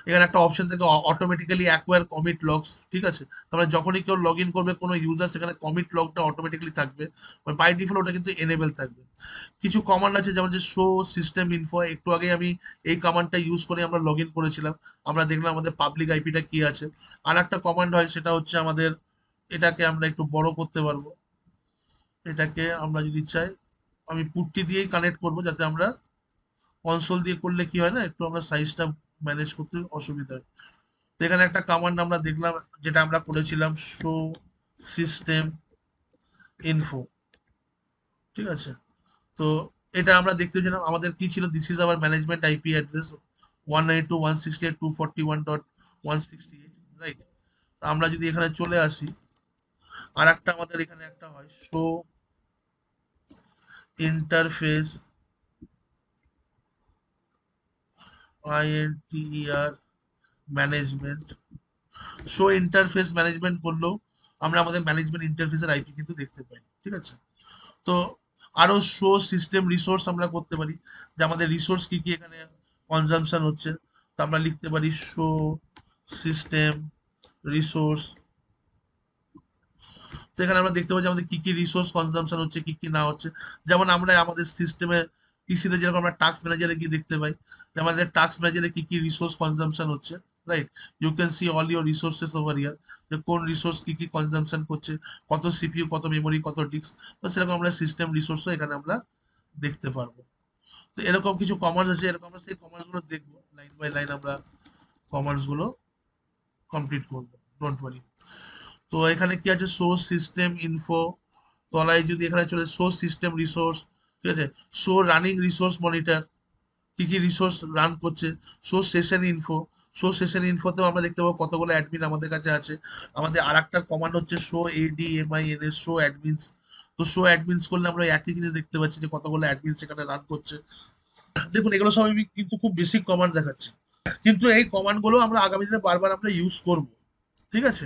এখানে একটা অপশন থেকে অটোমেটিক্যালি অ্যাকোয়ার কমিট লগস ঠিক আছে তাহলে যখনই কেউ লগ ইন করবে কোনো ইউজার সেখানে কমিট লগটা অটোমেটিক্যালি থাকবে মানে বাই ডিফল্ট ওটা কিন্তু এনেবেল থাকবে কিছু কমান্ড আছে যেমন যে শো সিস্টেম ইনফো একটু আগে আমি এই কমান্ডটা ইউজ করে আমরা লগ ইন করেছিলাম আমরা দেখলাম আমাদের পাবলিক আইপিটা কি আছে আর একটা কমান্ড হয় সেটা হচ্ছে আমাদের এটাকে আমরা একটু বড় করতে পারবো এটাকে আমরা যদি চাই আমি পুটটি দিয়েই কানেক্ট করবো যাতে আমরা কনসোল দিয়ে করলে কি হয় না একটু আমরা সাইজটা ম্যানেজ করতে অসুবিধা তো এখানে একটা কামান্ড আমরা দেখলাম যেটা আমরা করেছিলাম শো সিস্টেম ইনফো ঠিক আছে তো এটা আমরা দেখতে আমাদের কি ছিল this is our management IP address one nine two one sixty eight two one one sixty eight right আমরা যদি এখানে চলে আসি আর একটা আমাদের এখানে একটা হয় show interface INTER management show interface management করলেও আমরা আমাদের ম্যানেজমেন্ট ইন্টারফেসের আইপি কিন্তু দেখতে পাই ঠিক আছে তো আরও শো সিস্টেম রিসোর্স আমরা করতে পারি যে আমাদের রিসোর্স কি কি এখানে কনজামশন হচ্ছে তো আমরা লিখতে পারি শো সিস্টেম রিসোর্স তো এখানে আমরা দেখতে পাচ্ছি আমাদের কি কি রিসোর্স কনজামশন হচ্ছে কি কি না হচ্ছে যেমন আমরা আমাদের সিস্টেমের ইসিতে যেরকম আমরা টাক্স ম্যানেজারে গিয়ে দেখতে পাই যে আমাদের টাক্স ম্যানেজারে কি কি রিসোর্স কনজাম্পশন হচ্ছে right you can see all your resources over here যে কোন রিসোর্স কি কি কনজাম্পশন করছে কত সিপিইউ কত মেমোরি কত ডিস্ক তো সেরকম আমরা সিস্টেম রিসোর্সও এখানে আমরা দেখতে পারবো তো এরকম কিছু কমার্স আছে এরকম আমরা সেই কমার্সগুলো দেখবো লাইন বাই লাইন আমরা কমার্সগুলো কমপ্লিট করবো ডোন্ট ওয়ারি তো এখানে কি আছে সোর্স সিস্টেম ইনফো তলায় যদি এখানে চলে সোর্স সিস্টেম রিসোর্স ঠিক আছে শো রানিং রিসোর্স মনিটর কি কি রিসোর্স রান করছে show session info show session ইনফোতেও আমরা দেখতে পাবো কতগুলো অ্যাডমিন আমাদের কাছে আছে আমাদের আর একটা কমান্ড হচ্ছে show AD MI MINS show admins তো শো অ্যাডমিনস করলে আমরা একই জিনিস দেখতে পাচ্ছি যে কতগুলো অ্যাডমিনস সেখানে রান করছে দেখুন এগুলো সব আমি কিন্তু খুব বেসিক কমান্ড দেখাচ্ছি কিন্তু এই কমান্ডগুলো আমরা আগামী দিনে বারবার আমরা ইউজ করব ঠিক আছে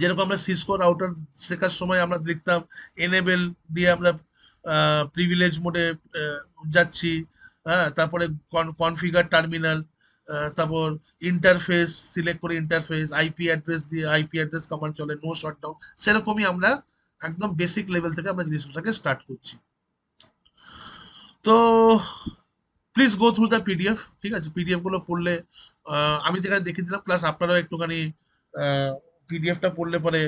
যেরকম আমরা সিসকো রাউটার শেখার সময় আমরা দেখতাম এনেবেল দিয়ে আমরা প্রিভিলেজ মোডে যাচ্ছি হ্যাঁ তারপরে কনফিগার টার্মিনাল তারপর ইন্টারফেস সিলেক্ট করে ইন্টারফেস আইপি অ্যাড্রেস দিয়ে আইপি অ্যাড্রেস কমান্ড চলে নো শটডাউন সেরকমই আমরা একদম বেসিক লেভেল থেকে আমরা জিনিসটাকে স্টার্ট করছি তো please go through the PDF ঠিক আছে পিডিএফগুলো পড়লে আমি যেখানে দেখে দিলাম প্লাস আপনারাও একটুখানি পিডিএফটা পড়লে পরে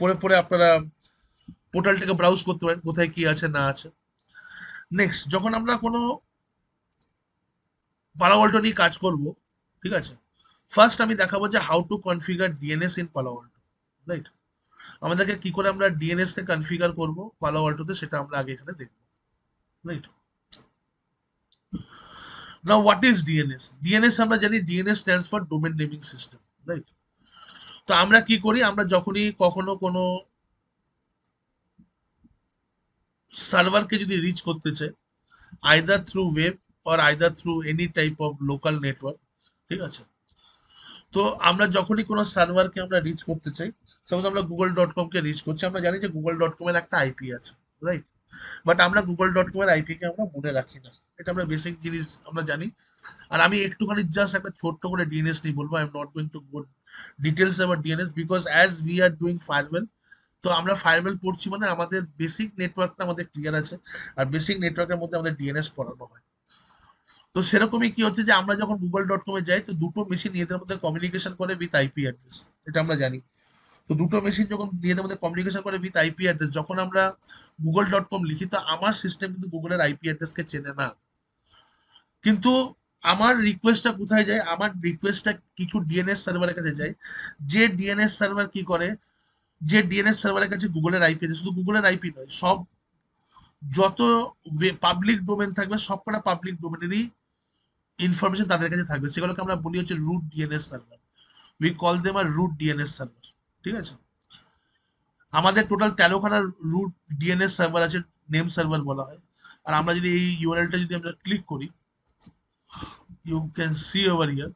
পড়ে পড়ে আপনারা পোর্টালটাকে ব্রাউজ করতে পারেন কোথায় কি আছে না আছে নেক্সট যখন আমরা কোনো পালাওয়াল্টো নিয়ে কাজ করব ঠিক আছে ফার্স্ট আমি দেখাবো যে how to configure DNS in Palo Alto right আমাদেরকে কি করে আমরা ডিএনএস কে কনফিগার করব পালাওয়াল্টোতে সেটা আমরা আগে এখানে দেখব right now what is DNS DNS আমরা জানি DNS stands for domain naming system right তো আমরা কি করি আমরা যখনই কখনো কোনো সার্ভারকে যদি রিচ করতে চাই either through web or either through any type of local network ঠিক আছে তো আমরা যখনই কোনো সার্ভারকে আমরা রিচ করতে চাই সাপোজ আমরা গুগল ডট কমকে রিচ করছি আমরা জানি যে গুগল ডট কমের একটা আইপি আছে রাইট বাট আমরা গুগল ডট কমের আইপিকে আমরা মনে রাখি না এটা আমরা বেসিক জিনিস আমরা জানি আর আমি একটুখানি জাস্ট একটা ছোট্ট করে ডিএনএস নিয়ে বলবো I am not going to go details about DNS because as we are doing firewall তো আমরা ফায়ারওয়েল পড়ছি মানে আমাদের বেসিক নেটওয়ার্কটা আমাদের ক্লিয়ার আছে আর বেসিক নেটওয়ার্কের মধ্যে আমাদের ডিএনএস পড়ানো হয় তো সেরকমই কি হচ্ছে যে আমরা যখন গুগল ডট কমে যাই তো দুটো মেশিন নিজেদের মধ্যে কমিউনিকেশন করে উইথ আইপি অ্যাড্রেস এটা আমরা জানি তো দুটো মেশিন যখন নিজেদের মধ্যে কমিউনিকেশন করে উইথ আইপি অ্যাড্রেস যখন আমরা গুগল ডট কম লিখি তো আমার সিস্টেম কিন্তু গুগলের আইপি অ্যাড্রেসকে চেনে না কিন্তু আমার রিকোয়েস্টটা কোথায় যায় আমার রিকোয়েস্টটা কিছু ডিএনএস সার্ভারের কাছে যায় যে ডিএনএস সার্ভার কি করে যে ডিএনএস সার্ভারের কাছে গুগলের আইপি শুধু গুগলের আইপি নয় সব যত পাবলিক ডোমেন থাকবে সবকটা পাবলিক ডোমেনেরই ইনফরমেশন তাদের কাছে থাকবে সেগুলোকে আমরা বলি হচ্ছে root DNS server we call them আর রুট ডিএনএস সার্ভার ঠিক আছে আমাদের টোটাল তেরোখানা রুট ডিএনএস সার্ভার আছে নেম সার্ভার বলা হয় আর আমরা যদি এই ইউআরএলটা যদি আমরা ক্লিক করি you can see over here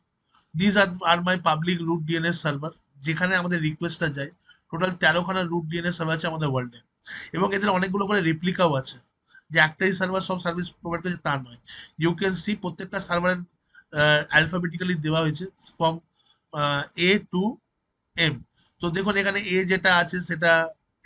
this are are my public root DNS server যেখানে আমাদের রিকোয়েস্টটা যায় টোটাল তেরোখানা রুট ডিএনএ সার্ভার আছে আমাদের ওয়ার্ল্ডে এবং এদের অনেকগুলো করে রেপ্লিকাও আছে যে একটাই সার্ভার সব সার্ভিস প্রোভাইড করছে তা নয় ইউ ক্যান সি প্রত্যেকটা সার্ভারের অ্যালফাবেটিক্যালি দেওয়া হয়েছে ফ্রম এ টু এম তো দেখুন এখানে এ যেটা আছে সেটা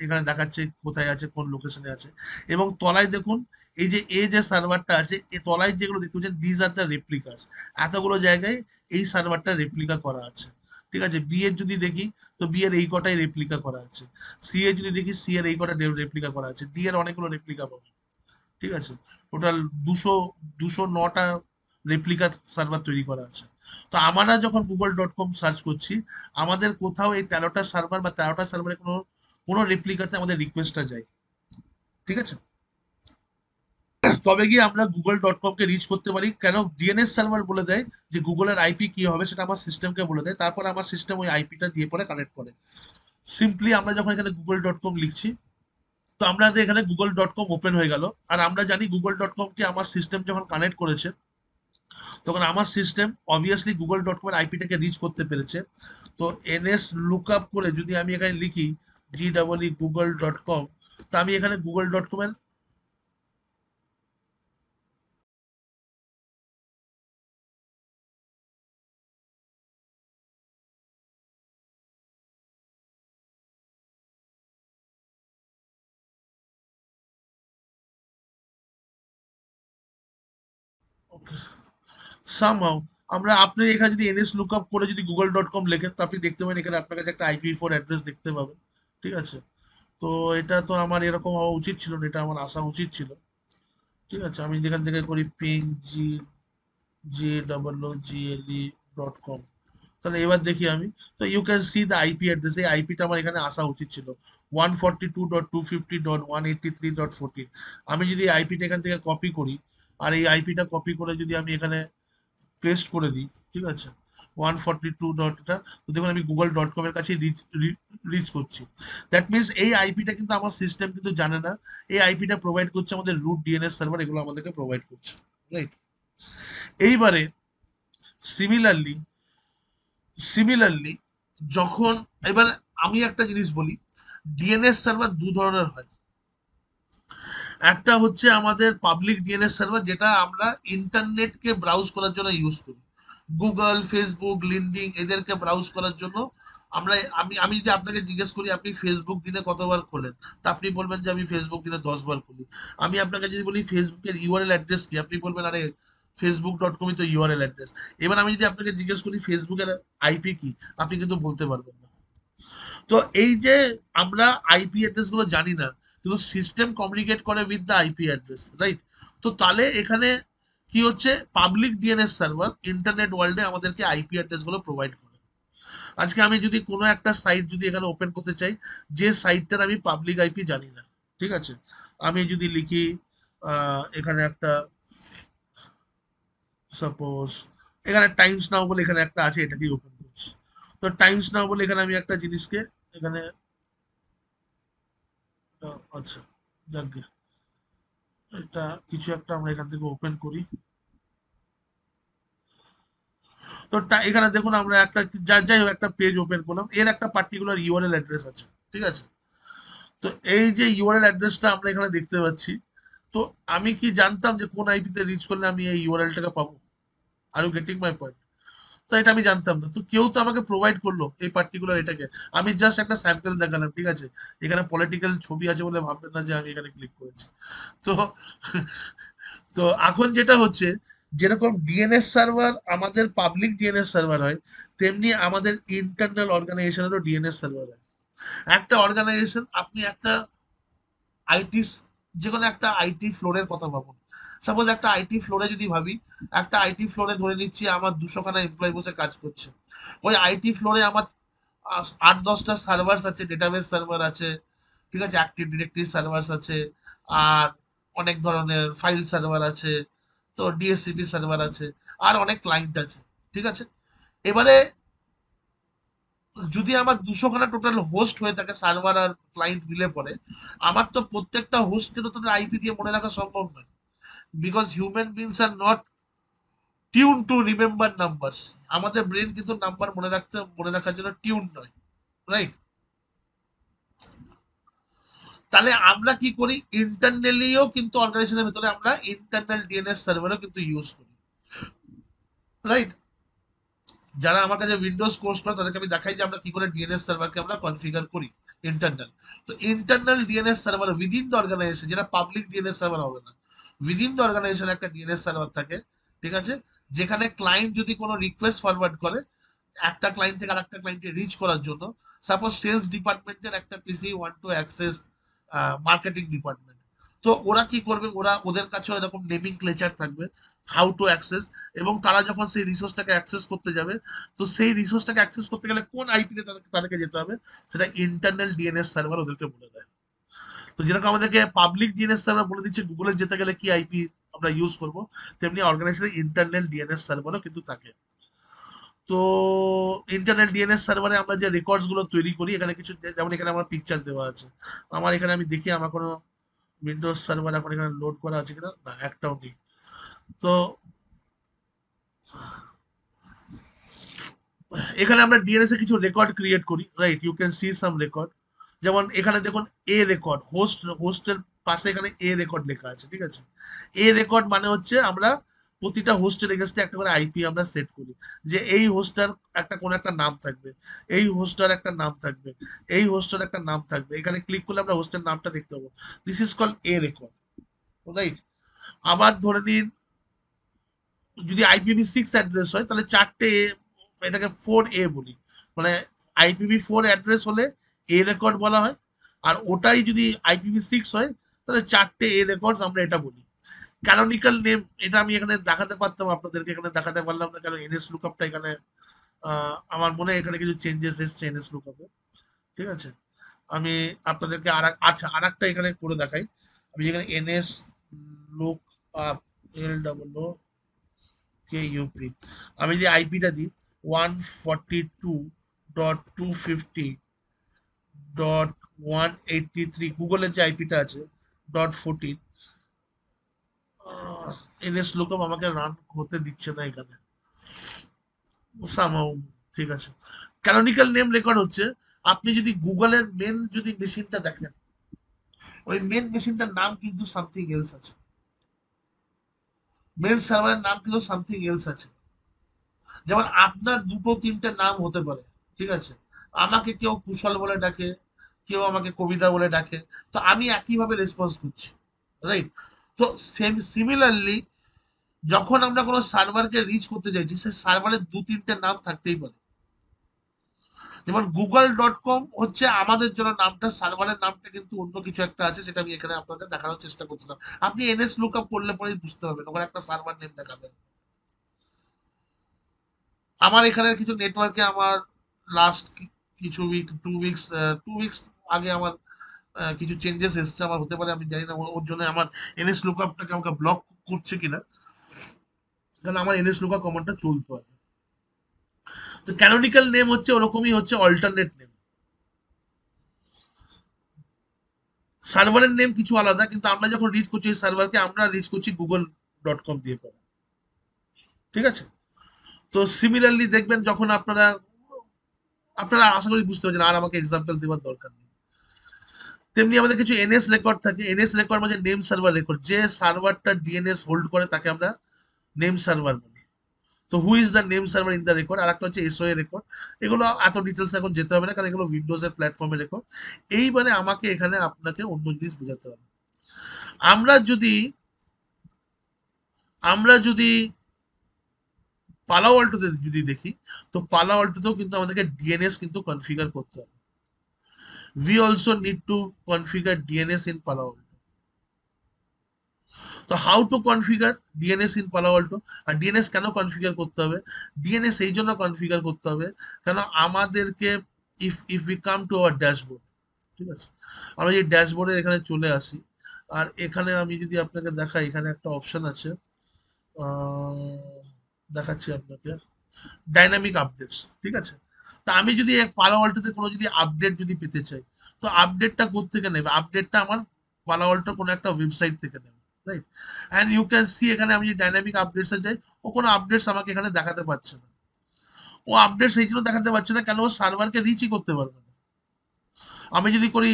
এখানে দেখাচ্ছে কোথায় আছে কোন লোকেশনে আছে এবং তলায় দেখুন এই যে এ যে সার্ভারটা আছে এ তলায় যেগুলো দেখতে পাচ্ছেন দিজ আর দ্য রেপ্লিকাস এতগুলো জায়গায় এই সার্ভারটা রেপ্লিকা করা আছে ঠিক আছে বি এর যদি দেখি তো বি এর এই কটাই রেপ্লিকা করা আছে সি এর যদি দেখি সি এর এই কটা রেপ্লিকা করা আছে ডি এর অনেকগুলো রেপ্লিকা পাবে ঠিক আছে টোটাল দুশো দুশো নটা রেপ্লিকা সার্ভার তৈরি করা আছে তো আমরা যখন গুগল ডট কম সার্চ করছি আমাদের কোথাও এই তেরোটা সার্ভার বা তেরোটা সার্ভারে কোনো কোনো রেপ্লিকাতে আমাদের রিকোয়েস্টটা যায় ঠিক আছে তবে গিয়ে আমরা গুগল ডট কমকে রিচ করতে পারি কেন ডিএনএস সার্ভার বলে দেয় যে গুগলের আইপি কি হবে সেটা আমার সিস্টেমকে বলে দেয় তারপর আমার সিস্টেম ওই আইপিটা দিয়ে পরে কানেক্ট করে সিম্পলি আমরা যখন এখানে গুগল ডট কম লিখছি তো আমরা এখানে গুগল ডট কম ওপেন হয়ে গেল আর আমরা জানি গুগল ডট কমকে আমার সিস্টেম যখন কানেক্ট করেছে তখন আমার সিস্টেম অবভিয়াসলি গুগল ডট কমের আইপিটাকে রিচ করতে পেরেছে তো এনএস লুক আপ করে যদি আমি এখানে লিখি G double E Google dot com তা আমি এখানে গুগল ডট কমের সামহাও আমরা আপনি এখানে যদি এনএস লুক আপ করে যদি গুগল ডট কম লেখেন তো আপনি দেখতে পাবেন এখানে আপনার কাছে একটা আইপি ফোর অ্যাড্রেস দেখতে পাবেন ঠিক আছে তো এটা তো আমার এরকম হওয়া উচিত ছিল না এটা আমার আসা উচিত ছিল ঠিক আছে আমি যেখান থেকে করি ping G J double O GLE dot com তাহলে এবার দেখি আমি তো you can see the IP address এই আইপিটা আমার এখানে আসা উচিত ছিল one forty two dot two fifty dot one eighty three dot fourteen আমি যদি আইপিটা এখান থেকে কপি করি আর এই আইপিটা কপি করে যদি আমি এখানে পেস্ট করে দিই ঠিক আছে ওয়ান ফর্টি টু এটা তো দেখুন আমি গুগল ডট কমের কাছে রিচ রিচ করছি দ্যাট মিনস এই আইপিটা কিন্তু আমার সিস্টেম কিন্তু জানে না এই আইপিটা প্রোভাইড করছে আমাদের রুট ডিএনএস সার্ভার এগুলো আমাদেরকে প্রোভাইড করছে রাইট এইবারে সিমিলারলি সিমিলারলি যখন এবার আমি একটা জিনিস বলি ডিএনএস সার্ভার দু ধরনের হয় একটা হচ্ছে আমাদের পাবলিক ডিএনএস সার্ভার যেটা আমরা ইন্টারনেটকে ব্রাউজ করার জন্য ইউজ করি গুগল ফেসবুক লিন্ডিং এদেরকে ব্রাউজ করার জন্য আমরা আমি আমি যদি আপনাকে জিজ্ঞেস করি আপনি ফেসবুক দিনে কতবার খোলেন তা আপনি বলবেন যে আমি ফেসবুক দিনে দশবার খুলি আমি আপনাকে যদি বলি ফেসবুকের ইউআরএল অ্যাড্রেস কি আপনি বলবেন আরে ফেসবুক ডট কমই তো ইউআরএল অ্যাড্রেস এবার আমি যদি আপনাকে জিজ্ঞেস করি ফেসবুকের আইপি কি আপনি কিন্তু বলতে পারবেন না তো এই যে আমরা আইপি অ্যাড্রেসগুলো জানি না কিন্তু সিস্টেম কমিউনিকেট করে with the IP address right তো তাহলে এখানে কি হচ্ছে পাবলিক ডিএনএস সার্ভার ইন্টারনেট ওয়ার্ল্ডে আমাদেরকে আইপি অ্যাড্রেসগুলো প্রোভাইড করে আজকে আমি যদি কোনো একটা সাইট যদি এখানে ওপেন করতে চাই যে সাইটটার আমি পাবলিক আইপি জানি না ঠিক আছে আমি যদি লিখি এখানে একটা সাপোজ এখানে টাইমস নাও বলে এখানে একটা আছে এটাকেই ওপেন করছি তো টাইমস নাও বলে এখানে আমি একটা জিনিসকে এখানে একটা আচ্ছা যাক এটা কিছু একটা আমরা এখান থেকে ওপেন করি তো এখানে দেখুন আমরা একটা যার যাই হোক একটা পেজ ওপেন করলাম এর একটা পার্টিকুলার ইউআরএল অ্যাড্রেস আছে ঠিক আছে তো এই যে ইউআরএল অ্যাড্রেসটা আমরা এখানে দেখতে পাচ্ছি তো আমি কি জানতাম যে কোন আইপিতে রিচ করলে আমি এই ইউআরএলটাকে পাবো are you getting my point তো এটা আমি জানতাম না তো কেউ তো আমাকে প্রোভাইড করলো এই পার্টিকুলার এটাকে আমি জাস্ট একটা স্যাম্পেল দেখালাম ঠিক আছে এখানে পলিটিক্যাল ছবি আছে বলে ভাববেন না যে আমি এখানে ক্লিক করেছি তো তো এখন যেটা হচ্ছে যেরকম ডিএনএস সার্ভার আমাদের পাবলিক ডিএনএস সার্ভার হয় তেমনি আমাদের ইন্টারনাল অর্গানাইজেশনেরও ডিএনএস সার্ভার হয় একটা অর্গানাইজেশন আপনি একটা আইটি যে কোনো একটা আইটি ফ্লোরের কথা ভাবুন সাপোজ একটা আইটি ফ্লোরে যদি ভাবি একটা আইটি ফ্লোরে ধরে নিচ্ছি আমার দুশোখানা এমপ্লয় বসে কাজ করছে ওই আইটি ফ্লোরে আমার আট দশটা সার্ভার্স আছে ডেটাবেস সার্ভার আছে ঠিক আছে অ্যাক্টিভ ডিরেক্টরি সার্ভার্স আছে আর অনেক ধরনের ফাইল সার্ভার আছে তো ডিএসসিপি সার্ভার আছে আর অনেক ক্লায়েন্ট আছে ঠিক আছে এবারে যদি আমার দুশোখানা টোটাল হোস্ট হয়ে থাকে সার্ভার আর ক্লায়েন্ট মিলে পরে আমার তো প্রত্যেকটা হোস্টকে তো তাদের আইপি দিয়ে মনে রাখা সম্ভব নয় because human beings are not tune to remember number আমাদের ব্রেন কিন্তু নাম্বার মনে রাখতে মনে রাখার জন্য টিউন নয় রাইট তাহলে আমরা কি করি ইন্টারনালিও কিন্তু অর্গানাইজেশনের ভিতরে আমরা ইন্টারনাল ডিএনএস সার্ভারও কিন্তু ইউজ করি রাইট যারা আমার কাছে উইন্ডোজ কোর্স করে তাদেরকে আমি দেখাই যে আমরা কি করে ডিএনএস সার্ভারকে আমরা কনফিগার করি ইন্টারনাল তো internal DNS server within the organization যেটা পাবলিক ডিএনএস সার্ভার হবে না উইদিন দ্য অর্গানাইজেশন একটা ডিএনএস সার্ভার থাকে ঠিক আছে যেখানে ক্লায়েন্ট যদি কোনো রিকোয়েস্ট ফরওয়ার্ড করে একটা ক্লায়েন্ট থেকে আরেকটা ক্লায়েন্টকে রিচ করার জন্য সাপোজ সেলস ডিপার্টমেন্টের একটা PC one two access marketing department তো ওরা কি করবে ওরা ওদের কাছেও এরকম নেমিং ক্লেচার থাকবে হাউ টু অ্যাক্সেস এবং তারা যখন সেই রিসোর্সটাকে অ্যাক্সেস করতে যাবে তো সেই রিসোর্সটাকে অ্যাক্সেস করতে গেলে কোন আইপিতে তাদেরকে যেতে হবে সেটা ইন্টারনাল ডিএনএস সার্ভার ওদেরকে বলে দেয় তো যেরকম আমাদেরকে পাবলিক ডিএনএস সার্ভার বলে দিচ্ছে গুগলে যেতে গেলে কি আইপি আমরা ইউজ করব তেমনি অর্গানাইজেশনের ইন্টারনাল ডিএনএস সার্ভারও কিন্তু থাকে তো ইন্টারনাল ডিএনএস সার্ভারে আমরা যে রেকর্ডস গুলো তৈরি করি এখানে কিছু যেমন এখানে আমার পিকচার দেওয়া আছে আমার এখানে আমি দেখি আমার কোনো উইন্ডোজ সার্ভার এখন এখানে লোড করা আছে কিনা না একটাও নেই তো এখানে আমরা ডিএনএস এ কিছু রেকর্ড ক্রিয়েট করি right you can see some record যেমন এখানে দেখুন এ রেকর্ড হোস্ট হোস্টের পাশে এখানে এ রেকর্ড লেখা আছে ঠিক আছে এ রেকর্ড মানে হচ্ছে আমরা প্রতিটা হোস্টের এগেস্টে একটা করে আইপি আমরা সেট করি যে এই হোস্টার একটা কোনো একটা নাম থাকবে এই হোস্টার একটা নাম থাকবে এই হোস্টার একটা নাম থাকবে এখানে ক্লিক করলে আমরা হোস্টের নামটা দেখতে পাবো this is call A record right আবার ধরে নিন যদি আইপিভি সিক্স অ্যাড্রেস হয় তাহলে চারটে এটাকে ফোর এ বলি মানে আইপিভি ফোর অ্যাড্রেস হলে এ রেকর্ড বলা হয় আর ওটাই যদি আইপিভি সিক্স হয় তাহলে চারটে এ রেকর্ডস আমরা এটা বলি ক্যানোনিক্যাল নেম এটা আমি এখানে দেখাতে পারতাম আপনাদেরকে এখানে দেখাতে পারলাম না কারণ এনএস লুকআপটা এখানে আমার মনে হয় এখানে কিছু চেঞ্জেস এসছে এনএস লুকআপে ঠিক আছে আমি আপনাদেরকে আর আচ্ছা আর একটা এখানে করে দেখাই আমি এখানে NS look up L double O K UP আমি যে আইপিটা দিই one forty two dot two fifty dot one eighty three গুগলের যে আইপিটা আছে ডট ফোরটিন এনএস লোকম আমাকে রান হতে দিচ্ছে না এখানে ঠিক আছে ক্যানোনিক্যাল নেম রেকর্ড হচ্ছে আপনি যদি গুগলের মেন যদি মেশিনটা দেখেন ওই মেন মেশিনটার নাম কিন্তু সামথিং এলস আছে মেন সার্ভারের নাম কিন্তু সামথিং এলস আছে যেমন আপনার দুটো তিনটে নাম হতে পারে ঠিক আছে আমাকে কেউ কুশল বলে ডাকে কেউ আমাকে কবিতা বলে ডাকে তো আমি একইভাবে রেসপন্স করছি রাইট তো সেম সিমিলারলি যখন আমরা কোনো সার্ভারকে রিচ করতে চাইছি সে সার্ভারের দু তিনটে নাম থাকতেই পারে যেমন গুগল ডট কম হচ্ছে আমাদের জন্য নামটা সার্ভারের নামটা কিন্তু অন্য কিছু একটা আছে সেটা আমি এখানে আপনাদের দেখানোর চেষ্টা করছিলাম আপনি এনএস লুক আপ করলে পরেই বুঝতে পারবেন ওখানে একটা সার্ভার নেম দেখাবেন আমার এখানে কিছু নেটওয়ার্কে আমার লাস্ট কিছু week two weeks two weeks আগে আমার কিছু চেঞ্জেস এসছে আমার হতে পারে আমি জানি না ওর জন্য আমার এনএস লুকআপটাকে আমাকে ব্লক করছে কিনা কারণ আমার এনএস লুকআপ কমান্ডটা চলতো আগে তো ক্যানোনিক্যাল নেম হচ্ছে ওরকমই হচ্ছে অল্টারনেট নেম সার্ভারের নেম কিছু আলাদা কিন্তু আমরা যখন রিচ করছি সার্ভারকে আমরা রিচ করছি গুগল ডট কম দিয়ে করে ঠিক আছে তো সিমিলারলি দেখবেন যখন আপনারা আপনারা আশা করি বুঝতে পারছেন আর আমাকে এক্সাম্পল দেওয়ার দরকার নেই তেমনি আমাদের কিছু এনএস রেকর্ড থাকে এনএস রেকর্ড মানে নেম সার্ভার রেকর্ড যে সার্ভারটা ডিএনএস হোল্ড করে তাকে আমরা নেম সার্ভার বলি তো who is the name server in the record আর একটা হচ্ছে এসওএ রেকর্ড এগুলো এত ডিটেলস এখন যেতে হবে না কারণ এগুলো উইন্ডোজের প্ল্যাটফর্মে রেকর্ড এইবারে আমাকে এখানে আপনাকে অন্য জিনিস বোঝাতে হবে আমরা যদি আমরা যদি পালাও অল্টোতে যদি দেখি তো পালাও অল্টোতেও কিন্তু আমাদেরকে ডিএনএস কিন্তু কনফিগার করতে হবে we also need to configure DNS in Palo Alto. তো how to configure DNS in Palo Alto আর ডিএনএস কেন কনফিগার করতে হবে ডিএনএস এই জন্য কনফিগার করতে হবে কেন আমাদেরকে if if we come to our dashboard ঠিক আছে আমরা এই ড্যাশবোর্ডের এখানে চলে আসি আর এখানে আমি যদি আপনাকে দেখাই এখানে একটা অপশন আছে আহ দেখাচ্ছি আপনাকে ডাইনামিক আপডেটস ঠিক আছে তা আমি যদি এক পালাওয়াল্টাতে কোনো যদি আপডেট যদি পেতে চাই তো আপডেটটা থেকে নেবে আপডেটটা আমার পালাওয়াল্টার কোনো একটা ওয়েবসাইট থেকে নেবে right and you can see এখানে আমি যে ডাইনামিক আপডেটসে যাই ও কোনো আপডেটস আমাকে এখানে দেখাতে পারছে না ও আপডেটস এই জন্য দেখাতে পারছে না কেন ও সার্ভারকে রিচই করতে পারবে না আমি যদি করি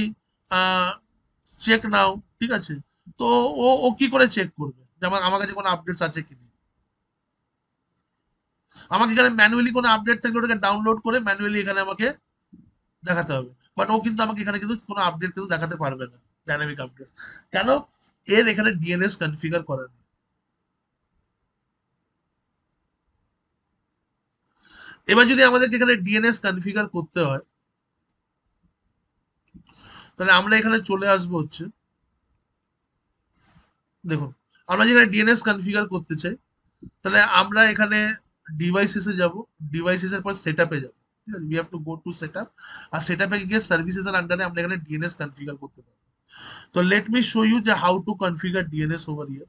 চেক নাও ঠিক আছে তো ও ও কি করে চেক করবে যেমন আমার কাছে কোনো আপডেটস আছে কি আমাকে এখানে ম্যানুয়ালি কোনো আপডেট থাকলে ওটাকে ডাউনলোড করে ম্যানুয়ালি এখানে আমাকে দেখাতে হবে বাট ও কিন্তু আমাকে এখানে কিন্তু কোনো আপডেট কিন্তু দেখাতে পারবে না ডাইনামিক আপডেট কেন এর এখানে ডিএনএস কনফিগার করা এবার যদি আমাদেরকে এখানে ডিএনএস কনফিগার করতে হয় তাহলে আমরা এখানে চলে আসবো হচ্ছে দেখুন আমরা যেখানে ডিএনএস কনফিগার করতে চাই তাহলে আমরা এখানে ডিভাইসেসে যাব ডিভাইসেসের পর সেট যাব যাবো ঠিক আছে we have to go to set up আর সেট আপে গিয়ে সার্ভিসেসের আন্ডারে আমরা এখানে ডিএনএস কনফিগার করতে পারি তো লেট মি শো ইউ যে how to configure DNS over here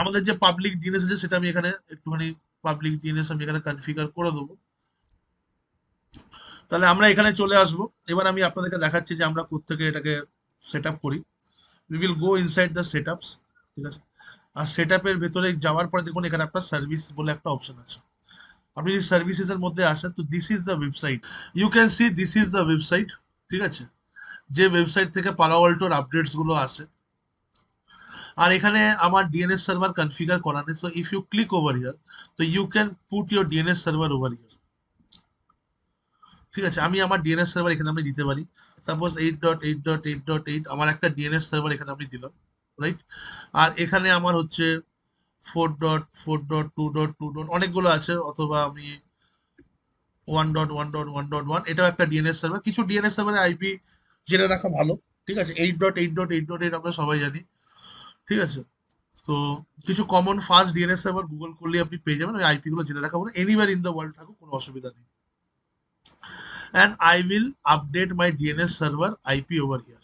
আমাদের যে পাবলিক ডিএনএস আছে সেটা আমি এখানে একটুখানি পাবলিক ডিএনএস আমি এখানে কনফিগার করে দেবো তাহলে আমরা এখানে চলে আসব এবার আমি আপনাদেরকে দেখাচ্ছি যে আমরা কোথেকে এটাকে সেট আপ করি we will go inside the setups ঠিক আছে আর সেট আপের ভেতরে যাওয়ার পরে দেখুন এখানে একটা সার্ভিস বলে একটা অপশন আছে আপনি যদি সার্ভিসেসের মধ্যে আসেন তো this is the website you can see this is the website ঠিক আছে যে ওয়েবসাইট থেকে পালাওয়াল্টোর আপডেটসগুলো আসে আর এখানে আমার ডিএনএস সার্ভার কনফিগার করা নেই তো if you click over here তো you can put your DNS server over here ঠিক আছে আমি আমার ডিএনএস সার্ভার এখানে আমি দিতে পারি suppose eight dot eight dot eight dot eight আমার একটা ডিএনএস সার্ভার এখানে আমি দিলাম রাইট আর এখানে আমার হচ্ছে four dot four dot two dot two dot অনেকগুলো আছে অথবা আমি one dot one dot one dot one এটাও একটা ডিএনএস সার্ভার কিছু ডিএনএস সার্ভারে আইপি জেনে রাখা ভালো ঠিক আছে eight dot eight dot eight dot eight আমরা সবাই জানি ঠিক আছে তো কিছু common fast DNS server Google করলে আপনি পেয়ে যাবেন ওই আইপি গুলো জেনে রাখা ভালো এনিওয়ার ইন দ্য ওয়ার্ল্ড থাকুক কোনো অসুবিধা নেই and I will update my DNS server IP over here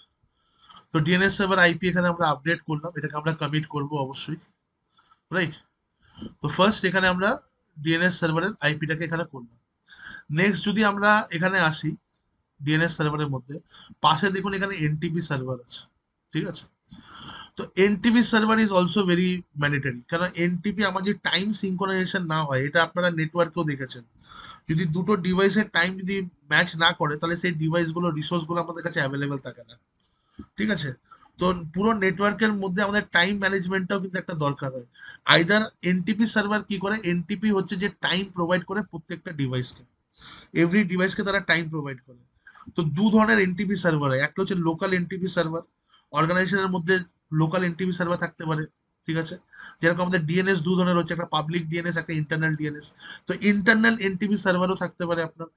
তো ডিএনএস সার্ভার আইপি এখানে আমরা আপডেট করলাম এটাকে আমরা কমিট করব অবশ্যই রাইট তো ফার্স্ট এখানে আমরা ডিএনএস সার্ভারের আইপিটাকে এখানে করলাম নেক্সট যদি আমরা এখানে আসি ডিএনএস সার্ভারের মধ্যে পাশে দেখুন এখানে এনটিপি সার্ভার আছে ঠিক আছে তো NTP server is also very mandatory কারণ এনটিপি আমার যে টাইম সিঙ্কোনাইজেশন না হয় এটা আপনারা নেটওয়ার্কেও দেখেছেন যদি দুটো ডিভাইসের টাইম যদি ম্যাচ না করে তাহলে সেই ডিভাইসগুলো রিসোর্সগুলো আমাদের কাছে অ্যাভেলেবেল থাকে না ঠিক আছে তো পুরো নেটওয়ার্কের মধ্যে আমাদের টাইম ম্যানেজমেন্টটাও কিন্তু একটা দরকার হয় আইদার এনটিপি সার্ভার কি করে এনটিপি হচ্ছে যে টাইম প্রোভাইড করে প্রত্যেকটা ডিভাইসকে এভরি ডিভাইসকে তারা টাইম প্রোভাইড করে তো দু ধরনের এনটিপি সার্ভার হয় একটা হচ্ছে লোকাল এনটিপি সার্ভার অর্গানাইজেশনের মধ্যে লোকাল এনটিপি সার্ভার থাকতে পারে ঠিক আছে যেরকম আমাদের ডিএনএস দু ধরনের হচ্ছে একটা পাবলিক ডিএনএস একটা ইন্টারনাল ডিএনএস তো ইন্টারনাল এনটিভি সার্ভারও থাকতে পারে আপনার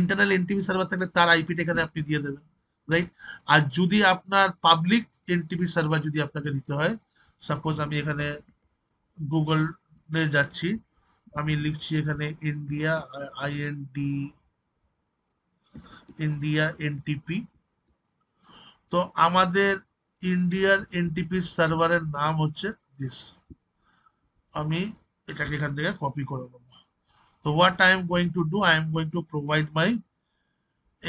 ইন্টারনাল এনটিভি সার্ভার থাকলে তার আইপিটা এখানে আপনি দিয়ে দেবেন রাইট আর যদি আপনার পাবলিক এনটিপি সার্ভার যদি আপনাকে দিতে হয় সাপোজ আমি এখানে গুগলে যাচ্ছি আমি লিখছি এখানে ইন্ডিয়া আইএনডি ইন্ডিয়া এনটিপি তো আমাদের ইন্ডিয়ার এনটিপি সার্ভারের নাম হচ্ছে দিস আমি এটাকে এখান থেকে কপি করে নেব তো what I am going to do I am going to provide my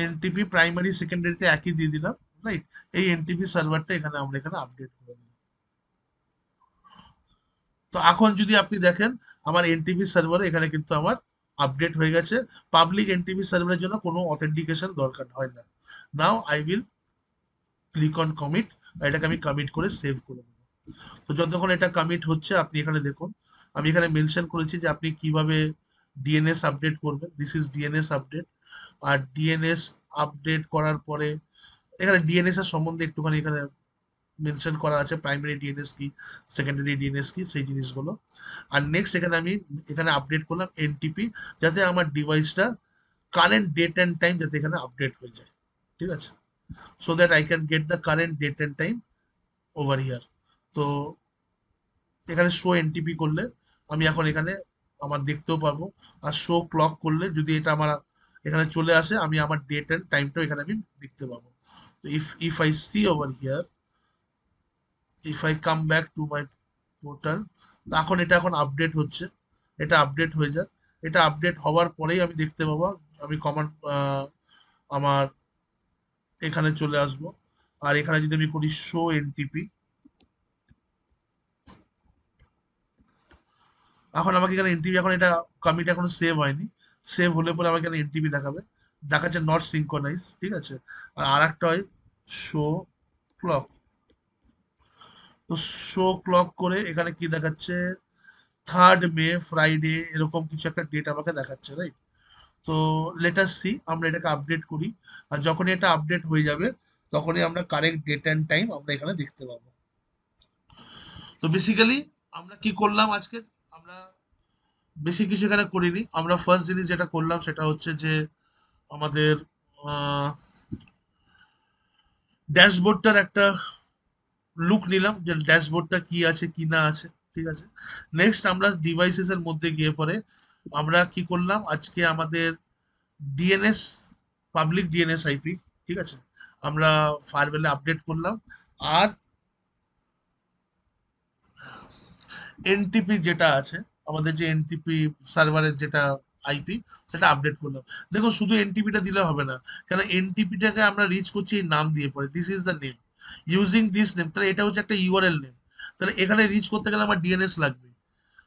NTP primary সেকেন্ডারিতে একই দিয়ে দিলাম রাইট এই এনটিপি সার্ভারটা এখানে আমরা এখানে আপডেট করে দিলাম তো এখন যদি আপনি দেখেন আমার এনটিপি সার্ভার এখানে কিন্তু আমার আপডেট হয়ে গেছে পাবলিক এনটিপি সার্ভারের জন্য কোনো অথেন্টিকেশন দরকার হয় না now I will click on commit এটাকে আমি কমিট করে সেভ করে দেবো তো যতক্ষণ এটা কমিট হচ্ছে আপনি এখানে দেখুন আমি এখানে মেনশন করেছি যে আপনি কিভাবে ডিএনএস আপডেট করবেন দিস ইজ ডিএনএস আপডেট আর ডিএনএস আপডেট করার পরে এখানে ডিএনএস এর সম্বন্ধে একটুখানি এখানে মেনশন করা আছে প্রাইমারি ডিএনএস কি সেকেন্ডারি ডিএনএস কি সেই জিনিসগুলো আর নেক্সট এখানে আমি এখানে আপডেট করলাম এনটিপি যাতে আমার ডিভাইসটা কারেন্ট ডেট অ্যান্ড টাইম যাতে এখানে আপডেট হয়ে যায় ঠিক আছে so that I can get the current date and time over here তো এখানে শো এনটিপি করলে আমি এখন এখানে আমার দেখতেও পারবো আর শো ক্লক করলে যদি এটা আমার এখানে চলে আসে আমি আমার ডেট অ্যান্ড টাইমটাও এখানে আমি দেখতে পাবো তো if if I see over here if I come back to my portal এখন এটা এখন আপডেট হচ্ছে এটা আপডেট হয়ে যাক এটা আপডেট হওয়ার পরেই আমি দেখতে পাবো আমি কমান্ড আমার এখানে চলে আসব আর এখানে যদি আমি করি শো এনটিপি এখন আমাকে এখানে এনটিপি এখন এটা কমিটি এখন সেভ হয়নি সেভ হলে পরে আমাকে এনটিপি দেখাবে দেখাচ্ছে নট সিঙ্কোনাইজ ঠিক আছে আর আর একটা হয় শো ক্লক তো শো ক্লক করে এখানে কি দেখাচ্ছে থার্ড মে ফ্রাইডে এরকম কিছু একটা ডেট আমাকে দেখাচ্ছে রাইট তো লেটার সি আমরা এটাকে আপডেট করি আর যখনই এটা আপডেট হয়ে যাবে তখনই আমরা কারেক্ট ডেট অ্যান্ড টাইম আমরা এখানে দেখতে পাবো তো বেসিক্যালি আমরা কি করলাম আজকে বেশি কিছু এখানে করিনি আমরা ফার্স্ট জিনিস যেটা করলাম সেটা হচ্ছে যে আমাদের ড্যাশবোর্ডটার একটা লুক নিলাম যে ড্যাশবোর্ডটা কি আছে কি না আছে ঠিক আছে নেক্সট আমরা ডিভাইসেস এর মধ্যে গিয়ে পরে আমরা কি করলাম আজকে আমাদের ডিএনএস পাবলিক ডিএনএস আইপি ঠিক আছে আমরা ফায়ারওয়েলে আপডেট করলাম আর এনটিপি যেটা আছে আমাদের যে এনটিপি সার্ভারের যেটা আইপি সেটা আপডেট করলাম দেখো শুধু এনটিপিটা দিলে হবে না কেন এনটিপিটাকে আমরা রিচ করছি এই নাম দিয়ে পরে this is the name using this name তাহলে এটা হচ্ছে একটা ইউআরএল নেম তাহলে এখানে রিচ করতে গেলে আমার ডিএনএস লাগবে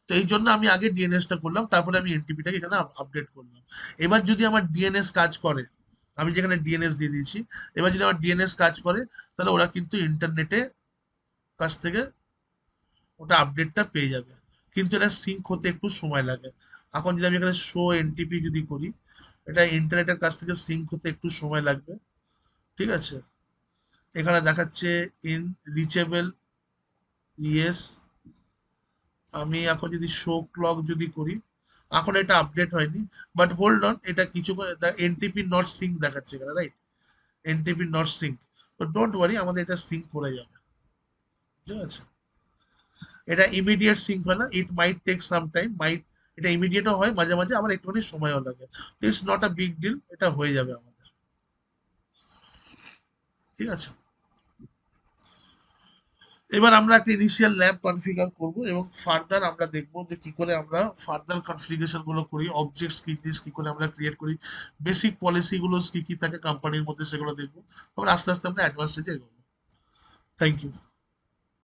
তো এই জন্য আমি আগে ডিএনএসটা করলাম তারপরে আমি এনটিপিটাকে এখানে আপডেট করলাম এবার যদি আমার ডিএনএস কাজ করে আমি যেখানে ডিএনএস দিয়ে দিয়েছি এবার যদি আমার ডিএনএস কাজ করে তাহলে ওরা কিন্তু ইন্টারনেটে কাছ থেকে ওটা আপডেটটা পেয়ে যাবে কিন্তু এটা সিঙ্ক হতে একটু সময় লাগে এখন যদি আমি এখানে শো এনটিপি যদি করি এটা ইন্টারনেটের কাছ থেকে সিঙ্ক হতে একটু সময় লাগবে ঠিক আছে এখানে দেখাচ্ছে ইন রিচেবল ইয়েস আমি এখন যদি শো ক্লক যদি করি এখন এটা আপডেট হয়নি বাট হোল্ড অন এটা কিছু এনটিপি নট সিঙ্ক দেখাচ্ছে এখানে রাইট এনটিপি নট সিঙ্ক তো ডোন্ট ওয়ারি আমাদের এটা সিঙ্ক করে যাবে ঠিক আছে এটা ইমিডিয়েট সিঙ্ক হয় না ইট মাইট টেক সাম টাইম মাইট এটা ইমিডিয়েটও হয় মাঝে মাঝে আবার একটুখানি সময়ও লাগে তো it's not a big deal এটা হয়ে যাবে আমাদের ঠিক আছে এবার আমরা একটা ইনিশিয়াল ল্যাব কনফিগার করব এবং ফার্দার আমরা দেখব যে কি করে আমরা ফার্দার কনফিগারেশন গুলো করি অবজেক্টস কি জিনিস কি করে আমরা ক্রিয়েট করি বেসিক পলিসি গুলো কি কি থাকে কোম্পানির মধ্যে সেগুলো দেখব তারপর আস্তে আস্তে আমরা অ্যাডভান্স স্টেজে এগোবো থ্যাংক ইউ